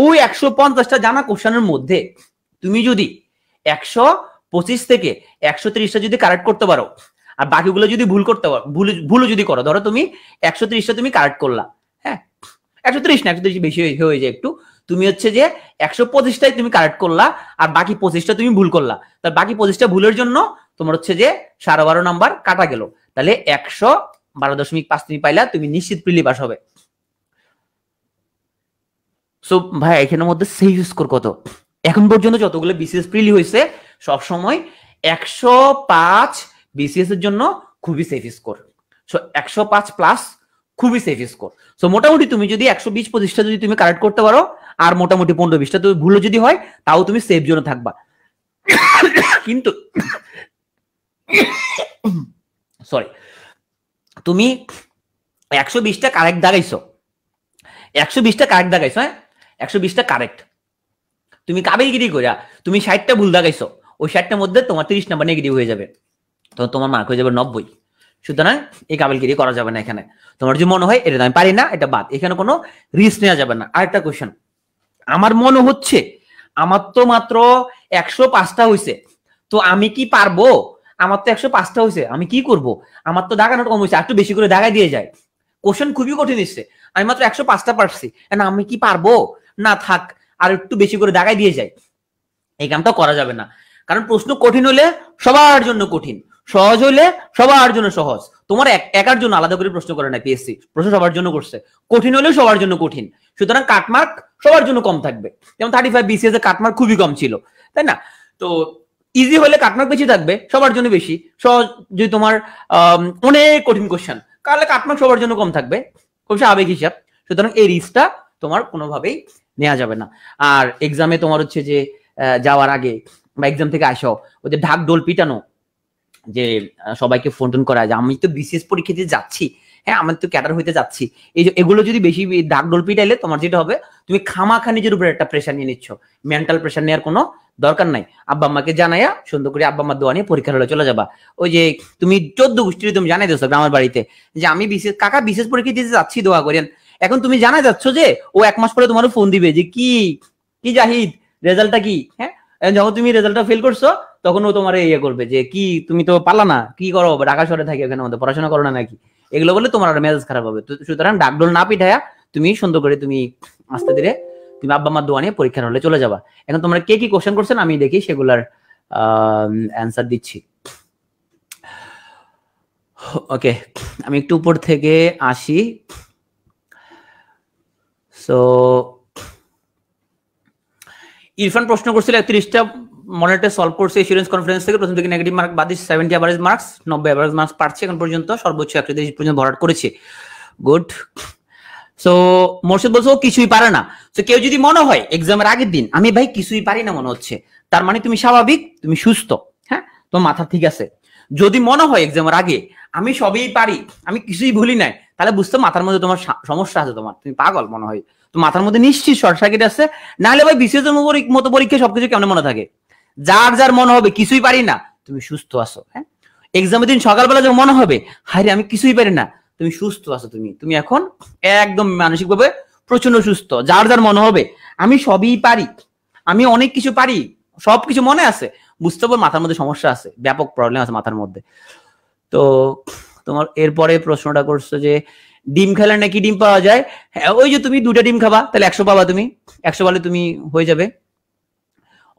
ওই একশো পঞ্চাশটা জানা কোশ্চেনের মধ্যে তুমি যদি একশো পঁচিশ থেকে একশো ত্রিশটা যদি কারেক্ট করতে পারো আর বাকিগুলো যদি ভুল করতে পারো ভুল ভুলও যদি করো ধরো তুমি একশো ত্রিশটা তুমি কারেক্ট করলা হ্যাঁ একশো ত্রিশ না একশো ত্রিশ বেশি হয়ে যায় একটু তুমি হচ্ছে যে একশো পঁচিশটাই তুমি কারেক্ট করলা আর বাকি পঁচিশটা তুমি ভুল করলা তা বাকি পঁচিশটা ভুলের জন্য তোমার হচ্ছে যে সাড়ে বারো নাম্বার কাটা গেল তাহলে একশো বারো দশমিক পাঁচ তুমি পাইলা তুমি নিশ্চিত প্রিলি পাস হবে সো ভাই এখানের মধ্যে সেই স্কোর কত এখন পর্যন্ত যতগুলো বিসিএস প্রিলি হয়েছে সবসময় একশো পাঁচ বিসিএস এর জন্য খুবই সেফ স্কোর সো একশো পাঁচ প্লাস খুবই সেফ স্কোর সো মোটামুটি তুমি যদি একশো বিশ পঁচিশটা যদি তুমি কারেক্ট করতে পারো আর মোটামুটি পনেরো বিশটা তুমি ভুলও যদি হয় তাও তুমি সেফ জোনে থাকবা কিন্তু সরি তুমি একশো বিশটা কারেক্ট দাগাইছো একশো বিশটা কারেক্ট দাগাইছো হ্যাঁ একশো বিশটা কারেক্ট তুমি কাবিলগিরি করিয়া তুমি ষাটটা ভুল দেখাইছো ওই ষাটটার মধ্যে তোমার তিরিশ নাম্বার নেগেটিভ হয়ে যাবে তো তোমার মার্ক হয়ে যাবে নব্বই সুতরাং এই কাবিলগিরি করা যাবে না এখানে তোমার যদি মনে হয় এটা আমি পারি না এটা বাদ এখানে কোনো রিস্ক নেওয়া যাবে না আরেকটা কোয়েশ্চেন আমার মনে হচ্ছে আমার তো মাত্র একশো পাঁচটা হয়েছে তো আমি কি পারবো আমার তো একশো পাঁচটা হয়েছে আমি কি করব আমার তো দাগানো কম হয়েছে একটু বেশি করে দাগায় দিয়ে যায় কোশ্চেন খুবই কঠিন এসছে আমি মাত্র একশো পাঁচটা পারছি আমি কি পারবো না থাক আর একটু বেশি করে দেখাই দিয়ে যায় এই কামটা করা যাবে না কারণ প্রশ্ন কঠিন হলে সবার জন্য কঠিন সহজ হলে সবার জন্য সহজ তোমার একার জন্য আলাদা করে প্রশ্ন করে না পিএসসি প্রশ্ন সবার জন্য করছে কঠিন হলে সবার জন্য কঠিন সুতরাং কাটমার্ক সবার জন্য কম থাকবে যেমন থার্টি ফাইভ বিসিএস এর কাটমার্ক খুবই কম ছিল তাই না তো ইজি হলে কাটমার্ক বেশি থাকবে সবার জন্য বেশি সহজ যদি তোমার অনেক কঠিন কোশ্চেন তাহলে কাটমার্ক সবার জন্য কম থাকবে খুব স্বাভাবিক হিসাব সুতরাং এই রিস্কটা তোমার কোনোভাবেই নেওয়া যাবে না আর এক্সামে তোমার হচ্ছে যে যাওয়ার আগে বা এক্সাম থেকে আসো ওই যে ঢাক ডোল পিটানো যে সবাইকে ফোন টোন করা যায় আমি তো বিশেষ পরীক্ষা দিয়ে যাচ্ছি হ্যাঁ আমি তো ক্যাডার হইতে যাচ্ছি এই যে এগুলো যদি বেশি ডাক ডোল পিটাইলে তোমার যেটা হবে তুমি খামাখা নিজের উপরে একটা প্রেশার নিয়ে নিচ্ছ মেন্টাল প্রেশার নেওয়ার কোনো দরকার নাই আব্বা আম্মাকে জানাইয়া সুন্দর করে আব্বা মার দোয়া নিয়ে পরীক্ষার হলে চলে যাবা ওই যে তুমি চোদ্দ গোষ্ঠী তুমি জানাই দিচ্ছ গ্রামের বাড়িতে যে আমি বিশেষ কাকা বিশেষ পরীক্ষা দিতে যাচ্ছি দোয়া করেন এখন তুমি জানা যাচ্ছ যে ও এক মাস পরে তোমার ফোন দিবে যে কি কি জাহিদ রেজাল্টটা কি হ্যাঁ যখন তুমি রেজাল্টটা ফেল করছো তখন ও তোমার ইয়ে করবে যে কি তুমি তো পালা না কি করো ঢাকা শহরে থাকি ওখানে মধ্যে পড়াশোনা করো না নাকি এগুলো বলে তোমার মেজাজ খারাপ হবে সুতরাং ডাকডোল না পিঠায়া তুমি সুন্দর করে তুমি আস্তে ধীরে তুমি আব্বা মা দোয়া নিয়ে পরীক্ষার হলে চলে যাবা এখন তোমরা কে কি কোশ্চেন করছেন আমি দেখি সেগুলার অ্যান্সার দিচ্ছি ওকে আমি একটু উপর থেকে আসি সো ইরফান প্রশ্ন করছিল একত্রিশটা মনিটর সলভ করছে ইস্যুরেন্স কনফারেন্স থেকে প্রথম থেকে নেগেটিভ মার্ক বাদ সেভেন্টি অ্যাভারেজ মার্কস নব্বই অ্যাভারেজ মার্কস পাচ্ছে এখন পর্যন্ত সর্বোচ্চ একত্রিশ পর্যন্ত ভরাট করেছে গুড সো মোর্শেদ বলছো কিছুই পারে না তো কেউ যদি মনে হয় এক্সামের আগের দিন আমি ভাই কিছুই পারি না মনে হচ্ছে তার মানে তুমি স্বাভাবিক তুমি সুস্থ হ্যাঁ তোমার মাথা ঠিক আছে যদি মনে হয় এক্সামের আগে আমি সবই পারি আমি কিছুই ভুলি নাই তাহলে বুঝতে মাথার মধ্যে তোমার সমস্যা আছে তোমার তুমি পাগল মনে হয় তো মাথার মধ্যে নিশ্চিত শর্ট সার্কিট আছে নাহলে ভাই বিশেষ মতো পরীক্ষা সবকিছু কেমন মনে থাকে যার যার মনে হবে কিছুই পারি না তুমি সুস্থ আছো হ্যাঁ এক্সামের দিন সকালবেলা যখন মনে হবে হায়রে আমি কিছুই পারি না তুমি সুস্থ আছো তুমি তুমি এখন একদম মানসিকভাবে প্রচন্ড সুস্থ যার যার মনে হবে আমি সবই পারি আমি অনেক কিছু পারি সবকিছু মনে আছে বুঝতে পারবো মাথার মধ্যে সমস্যা আছে ব্যাপক প্রবলেম আছে মাথার মধ্যে তো তোমার এরপরে প্রশ্নটা করছো যে ডিম খেলে নাকি ডিম পাওয়া যায় হ্যাঁ ওই যে তুমি দুটা ডিম খাবা তাহলে একশো পাবা তুমি একশো পালে তুমি হয়ে যাবে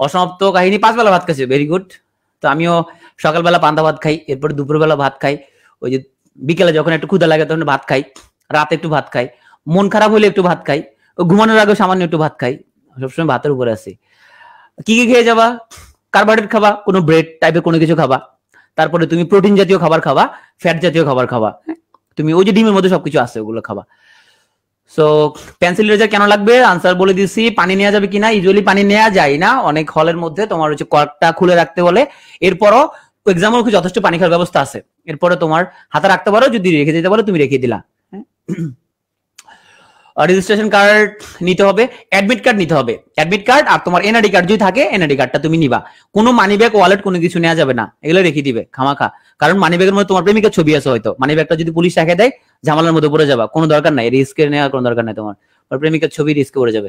অসমাপ্ত কাহিনী পাঁচবেলা ভাত খাচ্ছে ভেরি গুড তো আমিও সকালবেলা পান্তা ভাত খাই এরপরে দুপুরবেলা ভাত খাই ওই যে বিকেলে যখন একটু ক্ষুদা লাগে তখন ভাত খাই রাতে একটু ভাত খাই মন খারাপ হলে একটু ভাত খাই ঘুমানোর আগে সামান্য একটু ভাত খাই সবসময় ভাতের উপরে আসে কি কি খেয়ে যাবা কার্বোহাইড্রেট খাবা কোনো ব্রেড টাইপের কোনো কিছু খাবা তারপরে তুমি প্রোটিন জাতীয় খাবার খাবা ফ্যাট জাতীয় খাবার খাবা তুমি ওই যে ডিমের মধ্যে সবকিছু আছে ওগুলো খাবা সো পেন্সিল ইরেজার কেন লাগবে আনসার বলে দিচ্ছি পানি নেওয়া যাবে কিনা ইউজুয়ালি পানি নেওয়া যায় না অনেক হলের মধ্যে তোমার হচ্ছে কর্কটা খুলে রাখতে বলে এরপরও এক্সাম্পল যথেষ্ট পানি খাওয়ার ব্যবস্থা আছে এরপরে তোমার হাতে রাখতে পারো যদি রেখে দিতে পারো তুমি রেখে দিলা রেজিস্ট্রেশন কার্ড নিতে হবে অ্যাডমিট কার্ড নিতে হবে অ্যাডমিট কার্ড আর তোমার এনআরডি কার্ড যদি থাকে এনআরডি কার্ডটা তুমি নিবা কোনো মানি ব্যাগ ওয়ালেট কোনো কিছু নেওয়া যাবে না এগুলো রেখে দিবে খামাখা কারণ মানি ব্যাগের মধ্যে তোমার প্রেমিকার ছবি আছে হয়তো মানি ব্যাগটা যদি পুলিশ রেখে দেয় ঝামেলার মধ্যে পড়ে যাবা কোনো দরকার নাই রিস্ক নেওয়ার কোনো দরকার নাই তোমার প্রেমিকার ছবি রিস্কে পড়ে যাবে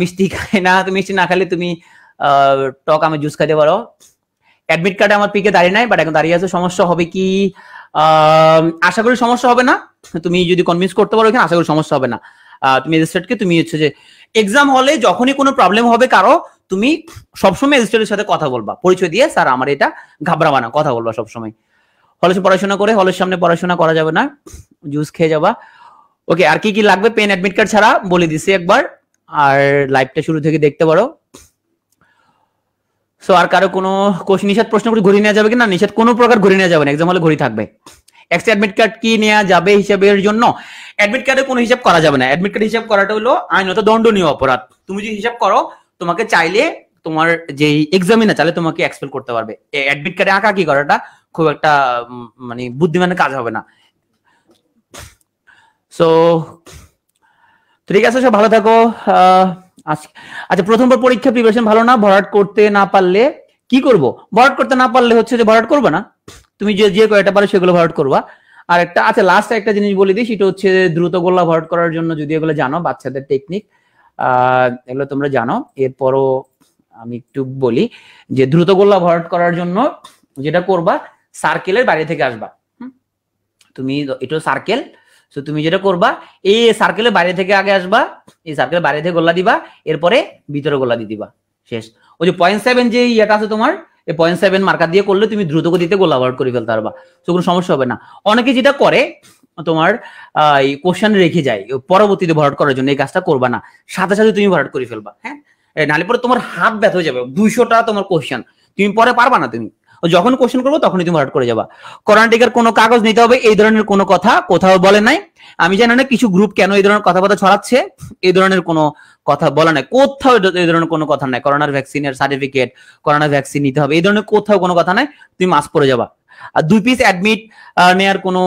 মিষ্টি খাই না তুমি মিষ্টি না খালে তুমি টক আমি জুস খাইতে পারো অ্যাডমিট কার্ডে আমার পিকে দাঁড়িয়ে নাই বাট এখন দাঁড়িয়ে আছে সমস্যা হবে কি আশা করি সমস্যা হবে না তুমি যদি কনভিন্স করতে পারো এখানে আশা করি সমস্যা হবে না তুমি ম্যাজিস্ট্রেটকে তুমি হচ্ছে যে এক্সাম হলে যখনই কোনো প্রবলেম হবে কারো তুমি সবসময় রেজিস্ট্রেটের সাথে কথা বলবা পরিচয় দিয়ে স্যার আমার এটা ঘাবড়াবা না কথা বলবা সবসময় হলে পড়াশোনা করে হলের সামনে পড়াশোনা করা যাবে না জুস খেয়ে যাবা ওকে আর কি কি লাগবে পেন অ্যাডমিট কার্ড ছাড়া বলে দিছি একবার আর লাইভটা শুরু থেকে দেখতে পারো সো আর কারো কোনো কোষ নিষেধ প্রশ্ন করে ঘুরিয়ে নেওয়া যাবে কিনা নিষেধ কোনো প্রকার ঘুরিয়ে নেওয়া যাবে না এক্সাম হলে ঘুরি থাকবে এক্সট্রা অ্যাডমিট কার্ড কি নেওয়া যাবে হিসাবের জন্য অ্যাডমিট কার্ডে কোনো হিসাব করা যাবে না অ্যাডমিট কার্ড হিসাব করাটা হলো আইনত দণ্ডনীয় অপরাধ তুমি যদি হিসাব করো তোমাকে চাইলে তোমার যে না চাইলে তোমাকে এক্সপেল করতে পারবে অ্যাডমিট কার্ডে আঁকা কি করাটা খুব একটা মানে বুদ্ধিমানের কাজ হবে না সো ঠিক আছে সব ভালো থাকো আহ আচ্ছা প্রথমবার পরীক্ষা প্রিপারেশন ভালো না ভরাট করতে না পারলে কি করব ভরাট করতে না পারলে হচ্ছে যে ভরাট করবে না তুমি যে যে কয়টা পারো সেগুলো ভরাট করবা আর একটা আচ্ছা লাস্ট একটা জিনিস বলে দিই সেটা হচ্ছে দ্রুত গোল্লা ভরাট করার জন্য যদি এগুলো জানো বাচ্চাদের টেকনিক আহ এগুলো তোমরা জানো এরপরও আমি একটু বলি যে দ্রুত গোল্লা ভরাট করার জন্য যেটা করবা সার্কেলের বাইরে থেকে আসবা তুমি এটা সার্কেল সো তুমি যেটা করবা এই সার্কেলের বাইরে থেকে আগে আসবা এই সার্কেলের বাইরে থেকে গোল্লা দিবা এরপরে ভিতরে গোল্লা দিয়ে দিবা শেষ ওই যে পয়েন্ট সেভেন যে ইয়েটা আছে তোমার এই পয়েন্ট সেভেন মার্কার দিয়ে করলে তুমি দ্রুত গতিতে গোলা আউট করে ফেলতে পারবা তো কোনো সমস্যা হবে না অনেকে যেটা করে তোমার এই কোশ্চেন রেখে যায় পরবর্তীতে ভরাট করার জন্য এই কাজটা করবা না সাথে সাথে তুমি ভরাট করে ফেলবা হ্যাঁ নালে পরে তোমার হাত ব্যথা হয়ে যাবে দুইশোটা তোমার কোশ্চেন তুমি পরে পারবা না তুমি যখন কোশ্চেন করবো তখনই তুমি হঠাৎ করে যাবা কোরআন টিকার কোনো কাগজ নিতে হবে এই ধরনের কোনো কথা কোথাও বলে নাই আমি জানি না কিছু গ্রুপ কেন এই ধরনের কথাবার্তা ছড়াচ্ছে এই ধরনের কোনো কথা বলা নাই কোথাও এই ধরনের কোনো কথা নাই করোনার ভ্যাকসিনের সার্টিফিকেট করোনা ভ্যাকসিন নিতে হবে এই ধরনের কোথাও কোনো কথা নাই তুমি মাস্ক পরে যাবা আর দুই পিস অ্যাডমিট নেয়ার কোনো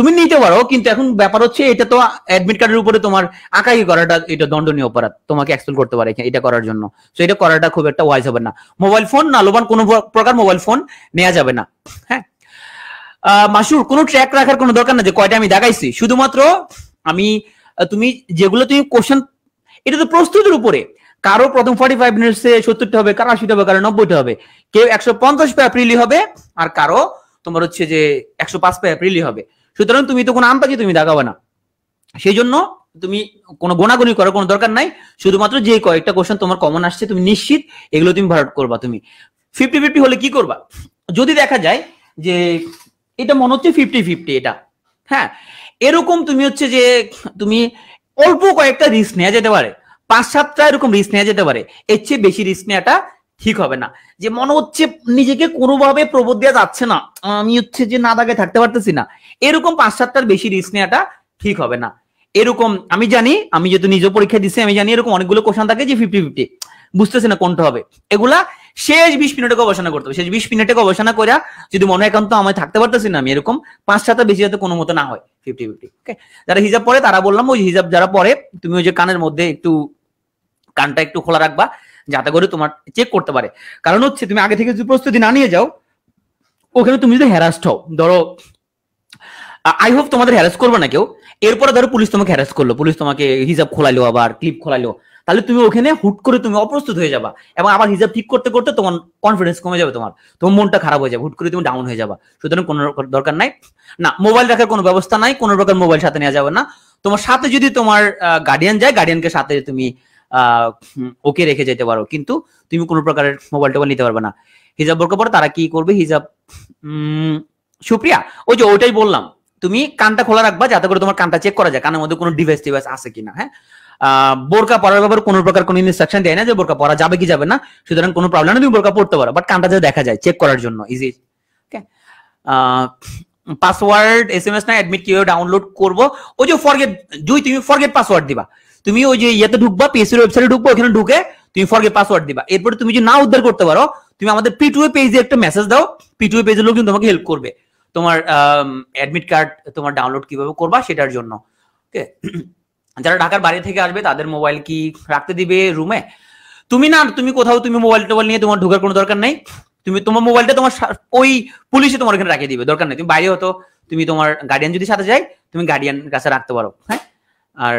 তুমি নিতে পারো কিন্তু এখন ব্যাপার হচ্ছে এটা তো অ্যাডমিট কার্ডের উপরে তোমার আঁকাই করাটা এটা দণ্ডনীয় অপরাধ তোমাকে এক্সপেল করতে পারে এটা করার জন্য সো এটা করাটা খুব একটা ওয়াইজ হবে না মোবাইল ফোন না লোবান কোনো প্রকার মোবাইল ফোন নেওয়া যাবে না হ্যাঁ মাসুর কোনো ট্র্যাক রাখার কোনো দরকার না যে কয়টা আমি দেখাইছি শুধুমাত্র আমি তুমি যেগুলো তুমি কোশ্চেন এটা তো প্রস্তুতির উপরে কারো প্রথম ফর্টি ফাইভ মিনিটসে সত্তরটা হবে কারো আশিটা হবে কারো নব্বইটা হবে কেউ একশো পঞ্চাশ প্যাপ্রিলি হবে আর কারো তোমার হচ্ছে যে একশো পাঁচ প্যাপ্রিলি হবে সুতরাং তুমি তো কোনো আম পাখি তুমি দেখাবে না সেই জন্য তুমি কোনো গোনাগুনি করার কোনো দরকার নাই শুধুমাত্র যে কয়েকটা কোশ্চেন তোমার কমন আসছে তুমি নিশ্চিত এগুলো তুমি ভারত করবা তুমি ফিফটি ফিফটি হলে কি করবা যদি দেখা যায় যে এটা মনে হচ্ছে ফিফটি ফিফটি এটা হ্যাঁ এরকম তুমি হচ্ছে যে তুমি অল্প কয়েকটা রিস্ক নেওয়া যেতে পারে পাঁচ সাতটা এরকম রিস্ক নেওয়া যেতে পারে এর চেয়ে বেশি রিস্ক নেওয়াটা ঠিক হবে না যে মনে হচ্ছে নিজেকে কোনোভাবে প্রবোধ দেওয়া যাচ্ছে না আমি হচ্ছে যে না দাগে থাকতে পারতেছি না এরকম পাঁচ সাতটার বেশি রিস্ক নেওয়াটা ঠিক হবে না এরকম আমি জানি আমি যেহেতু নিজ পরীক্ষা দিছি আমি জানি এরকম অনেকগুলো কোশ্চেন থাকে যে ফিফটি ফিফটি বুঝতেছি না কোনটা হবে এগুলা শেষ বিশ মিনিটে গবেষণা করতে হবে শেষ বিশ মিনিটে গবেষণা করে যদি মনে একান্ত আমি থাকতে পারতেছি না আমি এরকম পাঁচ সাতটা বেশি যাতে কোনো মতো না হয় ফিফটি ফিফটি ওকে যারা হিজাব পরে তারা বললাম ওই হিজাব যারা পরে তুমি ওই যে কানের মধ্যে একটু কানটা একটু খোলা রাখবা যাতে করে তোমার চেক করতে পারে কারণ হচ্ছে তুমি আগে থেকে যদি প্রস্তুতি না নিয়ে যাও ওখানে তুমি যদি হ্যারাস্ট হও ধরো আই হোপ তোমাদের হ্যারাস করবে না কেউ এরপরে ধরো পুলিশ তোমাকে হ্যারাস করলো পুলিশ তোমাকে হিসাব খোলালো আবার ক্লিপ খোলালো তাহলে তুমি ওখানে হুট করে তুমি অপ্রস্তুত হয়ে যাবা এবং আবার হিসাব ঠিক করতে করতে তোমার কনফিডেন্স কমে যাবে তোমার তোমার মনটা খারাপ হয়ে যাবে হুট করে তুমি ডাউন হয়ে যাবা সুতরাং কোনো দরকার নাই না মোবাইল রাখার কোনো ব্যবস্থা নাই কোনো প্রকার মোবাইল সাথে নেওয়া যাবে না তোমার সাথে যদি তোমার গার্ডিয়ান যায় গার্ডিয়ানকে সাথে তুমি ওকে রেখে যেতে পারো কিন্তু তুমি কোনো প্রকারের মোবাইল টোবাইল নিতে পারবে না হিজাব বোরকা পরে তারা কি করবে হিজাব সুপ্রিয়া ওই যে ওইটাই বললাম তুমি কানটা খোলা রাখবা যাতে করে তোমার কানটা চেক করা যায় কানের মধ্যে কোনো ডিভাইস টিভাইস আছে কিনা হ্যাঁ বোরকা পরার ব্যাপারে কোনো প্রকার কোনো ইনস্ট্রাকশন দেয় না যে বোরকা পরা যাবে কি যাবে না সুতরাং কোনো প্রবলেম না তুমি বোরকা পড়তে পারো বাট কানটা যে দেখা যায় চেক করার জন্য easy okay password S M S না অ্যাডমিট কিভাবে ডাউনলোড করবো ওই যে ফরগেট যদি তুমি ফরগেট পাসওয়ার্ড দিবা তুমি ওই যে ইয়েতে ঢুকবা পিএসসির e ওয়েবসাইটে ঢুকবো ওখানে ঢুকে তুমি ফরগেট পাসওয়ার্ড দিবা এরপরে তুমি যদি না উদ্ধার করতে পারো তুমি আমাদের পি টু পেজে একটা মেসেজ দাও পি টু পেজের লোকজন তোমাকে হেল্প করবে তোমার অ্যাডমিট কার্ড তোমার ডাউনলোড কিভাবে করবা সেটার জন্য ওকে যারা ঢাকার বাড়ি থেকে আসবে তাদের মোবাইল কি রাখতে দিবে রুমে তুমি না তুমি কোথাও তুমি মোবাইল টোবাইল নিয়ে তোমার ঢোকার কোনো দরকার নেই তুমি তোমার মোবাইলটা তোমার ওই পুলিশে তোমার ওখানে রাখিয়ে দিবে দরকার নেই তুমি বাইরে হতো তুমি তোমার গার্ডিয়ান যদি সাথে যায় তুমি গার্ডিয়ান কাছে রাখতে পারো হ্যাঁ আর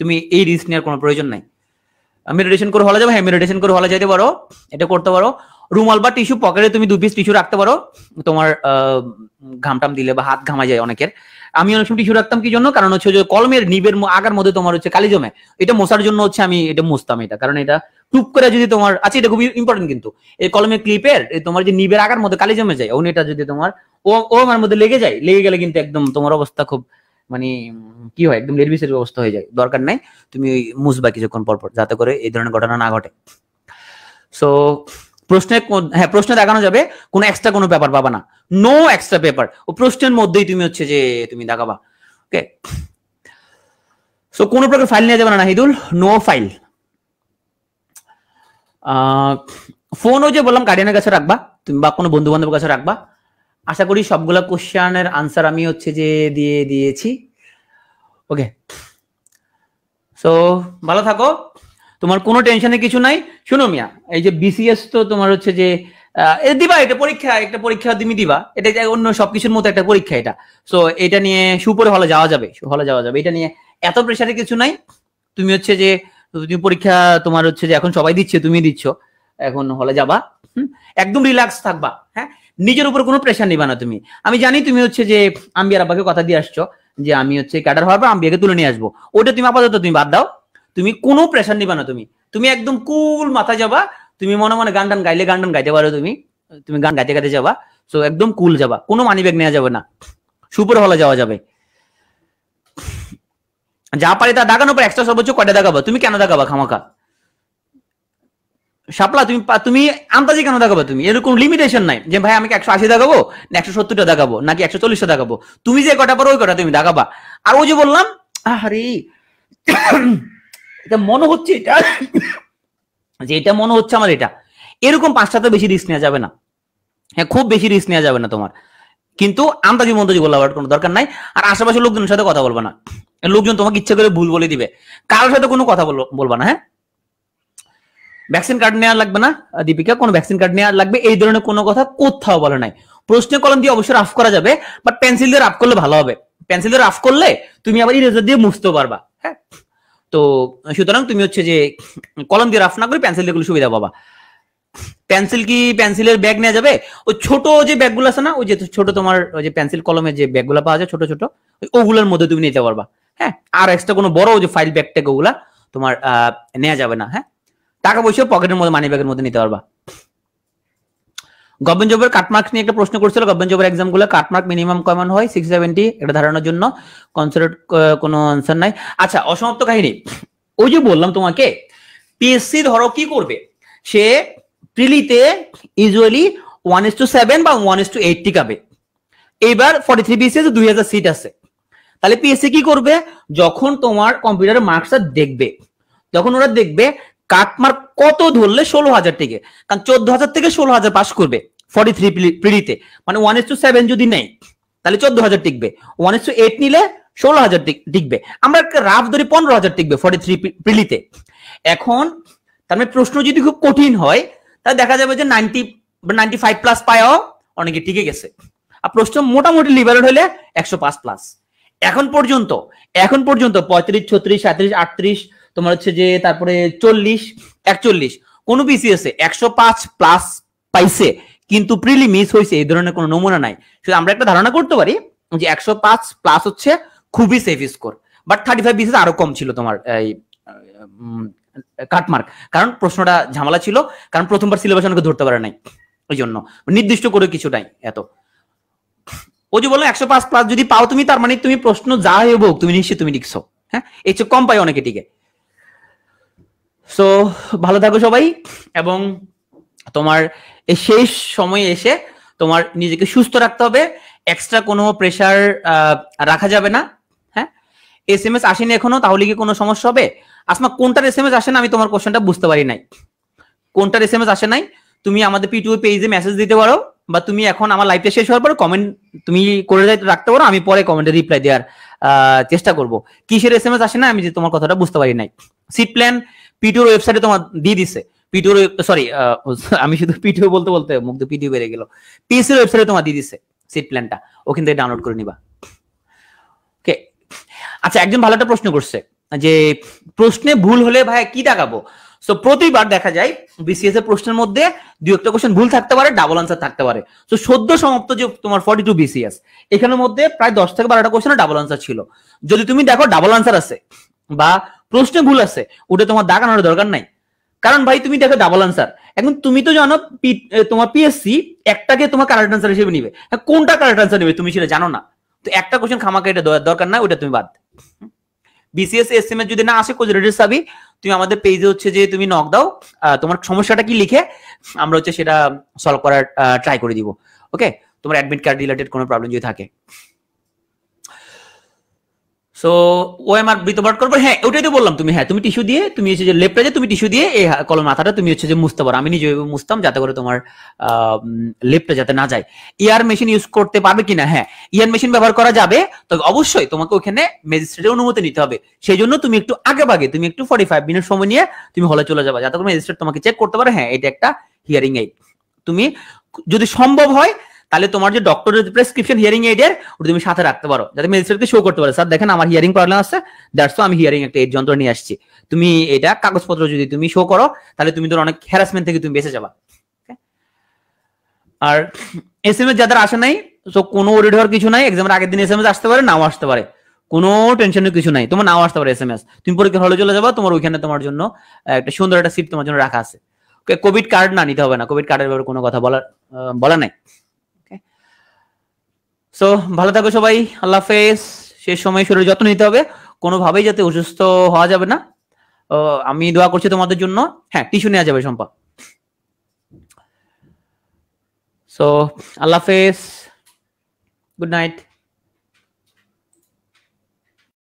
তুমি এই রিস্ক নেওয়ার কোনো প্রয়োজন নাই মেডিটেশন করে হলে যাবে হ্যাঁ মেডিটেশন করে হলে যাইতে পারো এটা করতে পারো রুমাল বা টিস্যু পকেটে তুমি দু পিস টিস্যু রাখতে পারো তোমার ঘামটাম দিলে বা হাত ঘামা যায় অনেকের আমি অনেক সময় টিস্যু রাখতাম কি জন্য কারণ হচ্ছে যে কলমের নিবের আগার মধ্যে তোমার হচ্ছে কালি জমে এটা মশার জন্য হচ্ছে আমি এটা মুছতাম এটা কারণ এটা টুপ করে যদি তোমার আচ্ছা এটা খুবই ইম্পর্টেন্ট কিন্তু এই কলমের ক্লিপের তোমার যে নিবের আগার মধ্যে কালি জমে যায় ওন এটা যদি তোমার ও আমার মধ্যে লেগে যায় লেগে গেলে কিন্তু একদম তোমার অবস্থা খুব মানে কি হয় একদম লেডবিসের অবস্থা হয়ে যায় দরকার নাই তুমি ওই মুসবা কিছুক্ষণ পরপর যাতে করে এই ধরনের ঘটনা না ঘটে সো প্রশ্নে হ্যাঁ প্রশ্নে দেখানো যাবে কোনো এক্সট্রা কোনো পেপার পাবা না নো এক্সট্রা পেপার ও প্রশ্নের মধ্যেই তুমি হচ্ছে যে তুমি দেখাবা ওকে সো কোনো প্রকার ফাইল নিয়ে যাবে না হিদুল নো ফাইল ফোনও যে বললাম গার্ডিয়ানের কাছে রাখবা তুমি বা কোনো বন্ধু বান্ধবের কাছে রাখবা আশা করি সবগুলা কোশ্চানের আনসার আমি হচ্ছে যে দিয়ে দিয়েছি ওকে সো ভালো থাকো তোমার কোনো টেনশনে কিছু নাই শুনো মিয়া এই যে বিসিএস তো তোমার হচ্ছে যে দিবা এটা পরীক্ষা একটা পরীক্ষা তুমি দিবা এটা অন্য সবকিছুর মতো একটা পরীক্ষা এটা সো এটা নিয়ে সুপরে হলে যাওয়া যাবে হলে যাওয়া যাবে এটা নিয়ে এত প্রেশারে কিছু নাই তুমি হচ্ছে যে তুমি পরীক্ষা তোমার হচ্ছে যে এখন সবাই দিচ্ছে তুমি দিচ্ছ এখন হলে যাবা একদম রিল্যাক্স থাকবা হ্যাঁ নিজের উপর কোনো প্রেশার নিবা না তুমি আমি জানি তুমি হচ্ছে যে আম্বিয়ার আব্বাকে কথা দিয়ে আসছো যে আমি হচ্ছে ক্যাডার হওয়ার পর আম্বিয়াকে তুলে নিয়ে আসবো ওটা তুমি আপাতত তুমি বাদ দাও তুমি কোনো প্রেশার নিবা না তুমি তুমি একদম কুল মাথা যাবা তুমি মনে মনে গান টান গাইলে গান টান গাইতে পারো তুমি তুমি গান গাইতে গাইতে যাবা সো একদম কুল যাবা কোনো মানি ব্যাগ নেওয়া যাবে না সুপার হলে যাওয়া যাবে যা পারে তা দাগানোর পর এক্সট্রা সর্বোচ্চ কয়টা দাগাবা তুমি কেন দাগাবা খামাখা সাপলা তুমি তুমি আন্দাজে কেন দেখাবো তুমি এর কোনো লিমিটেশন নাই যে ভাই আমাকে একশো আশি দেখাবো না একশো সত্তরটা দেখাবো নাকি একশো চল্লিশটা দেখাবো তুমি যে কটা পারো ওই কটা তুমি দেখাবা আর ওই যে বললাম আরে এটা মনে হচ্ছে এটা যে এটা মনে হচ্ছে আমার এটা এরকম পাঁচটা তো বেশি রিস্ক নেওয়া যাবে না হ্যাঁ খুব বেশি রিস্ক নেওয়া যাবে না তোমার কিন্তু আন্দাজি মন্দাজি গোলা কোনো দরকার নাই আর আশেপাশে লোকজনের সাথে কথা বলবা না লোকজন তোমাকে ইচ্ছে করে ভুল বলে দিবে কারোর সাথে কোনো কথা বলবা না হ্যাঁ ভ্যাকসিন কার্ড নেওয়া লাগবে না দীপিকা কোনো ভ্যাকসিন কার্ড নেওয়া লাগবে এই ধরনের কোনো কথা কোথাও বলে নাই প্রশ্ন কলম দিয়ে অবশ্যই রাফ করা যাবে বাট পেন্সিল দিয়ে রাফ করলে ভালো হবে পেন্সিল দিয়ে রাফ করলে তুমি আবার ইরেজার দিয়ে মুছতে পারবা হ্যাঁ তো সুতরাং তুমি হচ্ছে যে কলম দিয়ে রাফ না করে পেন্সিল দিয়ে সুবিধা পাবা পেন্সিল কি পেন্সিলের ব্যাগ নেওয়া যাবে ওই ছোট যে ব্যাগগুলো আছে না ওই যে ছোট তোমার ওই যে পেন্সিল কলমের যে ব্যাগগুলো পাওয়া যায় ছোট ছোট ওগুলোর মধ্যে তুমি নিতে পারবা হ্যাঁ আর এক্সট্রা কোনো বড় যে ফাইল ব্যাগ ট্যাগ ওগুলা তোমার নেওয়া যাবে না হ্যাঁ টাকা পয়সা পকেটের মধ্যে মানি ব্যাগের মধ্যে নিতে পারবা গভর্নমেন্ট জবের কাটমার্ক নিয়ে একটা প্রশ্ন করছিল গভর্নমেন্ট জবের গুলো কাটমার্ক মিনিমাম কমন হয় সিক্স সেভেন্টি এটা ধারণার জন্য কনসিডার কোনো আনসার নাই আচ্ছা অসমাপ্ত কাহিনী ওই যে বললাম তোমাকে পিএসসি ধরো কি করবে সে প্রিলিতে usually one is to seven বা ওয়ান ইস টু এইট কাবে এবার ফর্টি থ্রি বিএসসি দুই হাজার সিট আছে তাহলে পিএসসি কি করবে যখন তোমার কম্পিউটার মার্কসটা দেখবে যখন ওরা দেখবে কাটমার কত ধরলে ষোলো হাজার থেকে কারণ চোদ্দ হাজার থেকে ষোলো হাজার পাস করবে ফর্টি থ্রি পিডিতে মানে ওয়ান এস টু সেভেন যদি নেই তাহলে চোদ্দ হাজার টিকবে ওয়ান এস টু এইট নিলে ষোলো হাজার টিকবে আমরা একটা রাফ ধরে পনেরো হাজার টিকবে ফর্টি থ্রি পিড়িতে এখন তার মানে প্রশ্ন যদি খুব কঠিন হয় তাহলে দেখা যাবে যে নাইনটি নাইনটি ফাইভ প্লাস পায়ও অনেকে টিকে গেছে আর প্রশ্ন মোটামুটি লিবারেল হলে একশো পাঁচ প্লাস এখন পর্যন্ত এখন পর্যন্ত পঁয়ত্রিশ ছত্রিশ সাঁত্রিশ আটত্রিশ তোমার হচ্ছে যে তারপরে চল্লিশ একচল্লিশ কোন বিসিএস এ একশো পাঁচ প্লাস পাইছে কিন্তু প্রিলি মিস হয়েছে এই ধরনের কোনো নমুনা নাই শুধু আমরা একটা ধারণা করতে পারি যে একশো পাঁচ প্লাস হচ্ছে খুবই safe score but thirty five BCS আরো কম ছিল তোমার এই কাটমার্ক কারণ প্রশ্নটা ঝামেলা ছিল কারণ প্রথমবার সিলেবাস আমাকে ধরতে পারে নাই ওই জন্য নির্দিষ্ট করে কিছু নাই এত ও যে বললো একশো পাঁচ প্লাস যদি পাও তুমি তার মানে তুমি প্রশ্ন যা হোক তুমি নিশ্চয়ই তুমি লিখছো হ্যাঁ এই কম পাই অনেকে টিকে সো ভালো থাকো সবাই এবং তোমার এই শেষ সময়ে এসে তোমার নিজেকে সুস্থ রাখতে হবে এক্সট্রা কোনো প্রেশার রাখা যাবে না হ্যাঁ এস এম এস আসেনি এখনো তাহলে কি কোনো সমস্যা হবে আসমা কোনটার এস এম এস আসে না আমি তোমার কোশ্চেনটা বুঝতে পারি নাই কোনটার এস এম এস আসে নাই তুমি আমাদের পিটুই পেজে মেসেজ দিতে পারো বা তুমি এখন আমার লাইফটা শেষ হওয়ার পর কমেন্ট তুমি করে রাখতে পারো আমি পরে কমেন্টে রিপ্লাই দেওয়ার চেষ্টা করব কিসের এস এম এস আসে না আমি যে তোমার কথাটা বুঝতে পারি নাই সিট প্ল্যান পিটুর ওয়েবসাইটে তোমার দিয়ে দিছে পিটুর সরি আমি শুধু পিটিও বলতে বলতে মুখ দিয়ে পিটিও বেড়ে গেল পিসির ওয়েবসাইটে তোমার দিয়ে দিছে সিট প্ল্যানটা ওখান থেকে ডাউনলোড করে নিবা ওকে আচ্ছা একজন ভালো একটা প্রশ্ন করছে যে প্রশ্নে ভুল হলে ভাই কি টাকাবো সো প্রতিবার দেখা যায় বিসিএস এর প্রশ্নের মধ্যে দুই একটা কোশ্চেন ভুল থাকতে পারে ডাবল আনসার থাকতে পারে তো সদ্য সমাপ্ত যে তোমার ফর্টি টু বিসিএস এখানের মধ্যে প্রায় দশ থেকে বারোটা কোশ্চেন ডাবল আনসার ছিল যদি তুমি দেখো ডাবল আনসার আছে বা প্রশ্ন ভুল আছে ওটা তোমার দাগানোর দরকার নাই কারণ ভাই তুমি দেখো ডাবল আনসার এখন তুমি তো জানো তোমার পিএসসি একটাকে তোমার কারেক্ট আনসার হিসেবে নিবে কোনটা কারেক্ট আনসার নিবে তুমি সেটা জানো না তো একটা কোশ্চেন খামাকে এটা দরকার না ওটা তুমি বাদ বিসিএস এসএম এর যদি না আসে কোচ রেডিস সাবি তুমি আমাদের পেজে হচ্ছে যে তুমি নক দাও তোমার সমস্যাটা কি লিখে আমরা হচ্ছে সেটা সলভ করার ট্রাই করে দিব ওকে তোমার অ্যাডমিট কার্ড রিলেটেড কোনো প্রবলেম যদি থাকে সো ও এম আর পাঠ করবো হ্যাঁ ওটাই তো বললাম তুমি হ্যাঁ তুমি টিস্যু দিয়ে তুমি হচ্ছে যে লেফট রাইজে তুমি টিস্যু দিয়ে এই কলম মাথাটা তুমি হচ্ছে যে মুছতে পারো আমি নিজে মুছতাম যাতে করে তোমার লেফটটা যাতে না যায় ইয়ার মেশিন ইউজ করতে পারবে কিনা হ্যাঁ ইয়ার মেশিন ব্যবহার করা যাবে তবে অবশ্যই তোমাকে ওখানে ম্যাজিস্ট্রেটের অনুমতি নিতে হবে সেই জন্য তুমি একটু আগে ভাগে তুমি একটু ফর্টি ফাইভ মিনিট সময় নিয়ে তুমি হলে চলে যাবে যাতে করে ম্যাজিস্ট্রেট তোমাকে চেক করতে পারে হ্যাঁ এটা একটা হিয়ারিং এইড তুমি যদি সম্ভব হয় তাহলে তোমার যে ডক্টরের প্রেসক্রিপশন হিয়ারিং এইডের ওটা তুমি সাথে রাখতে পারো যাতে মেজিস্ট্রেটকে শো করতে পারো স্যার দেখেন আমার হিয়ারিং প্রবলেম আছে দ্যাটস আমি হিয়ারিং একটা এইড যন্ত্র নিয়ে আসছি তুমি এটা কাগজপত্র যদি তুমি শো করো তাহলে তুমি ধরো অনেক হ্যারাসমেন্ট থেকে তুমি বেঁচে যাবা আর এস এম এস যাদের আসে নাই তো কোনো ওরিড হওয়ার কিছু নাই এক্সামের আগের দিন এস এম এস আসতে পারে নাও আসতে পারে কোনো টেনশনের কিছু নাই তোমার নাও আসতে পারে এস এম এস তুমি পরীক্ষা হলে চলে যাবা তোমার ওইখানে তোমার জন্য একটা সুন্দর একটা সিট তোমার জন্য রাখা আছে কোভিড কার্ড না নিতে হবে না কোভিড কার্ডের ব্যাপারে কোনো কথা বলার বলা নাই সো ভালো থাকো সবাই আল্লাহ হাফেজ সে সময় শরীর যত্ন নিতে হবে কোনোভাবেই যাতে অসুস্থ হওয়া যাবে না আমি দোয়া করছি তোমাদের জন্য হ্যাঁ টিস্যু নেওয়া যাবে সম্পা সো আল্লাহ হাফেজ গুড নাইট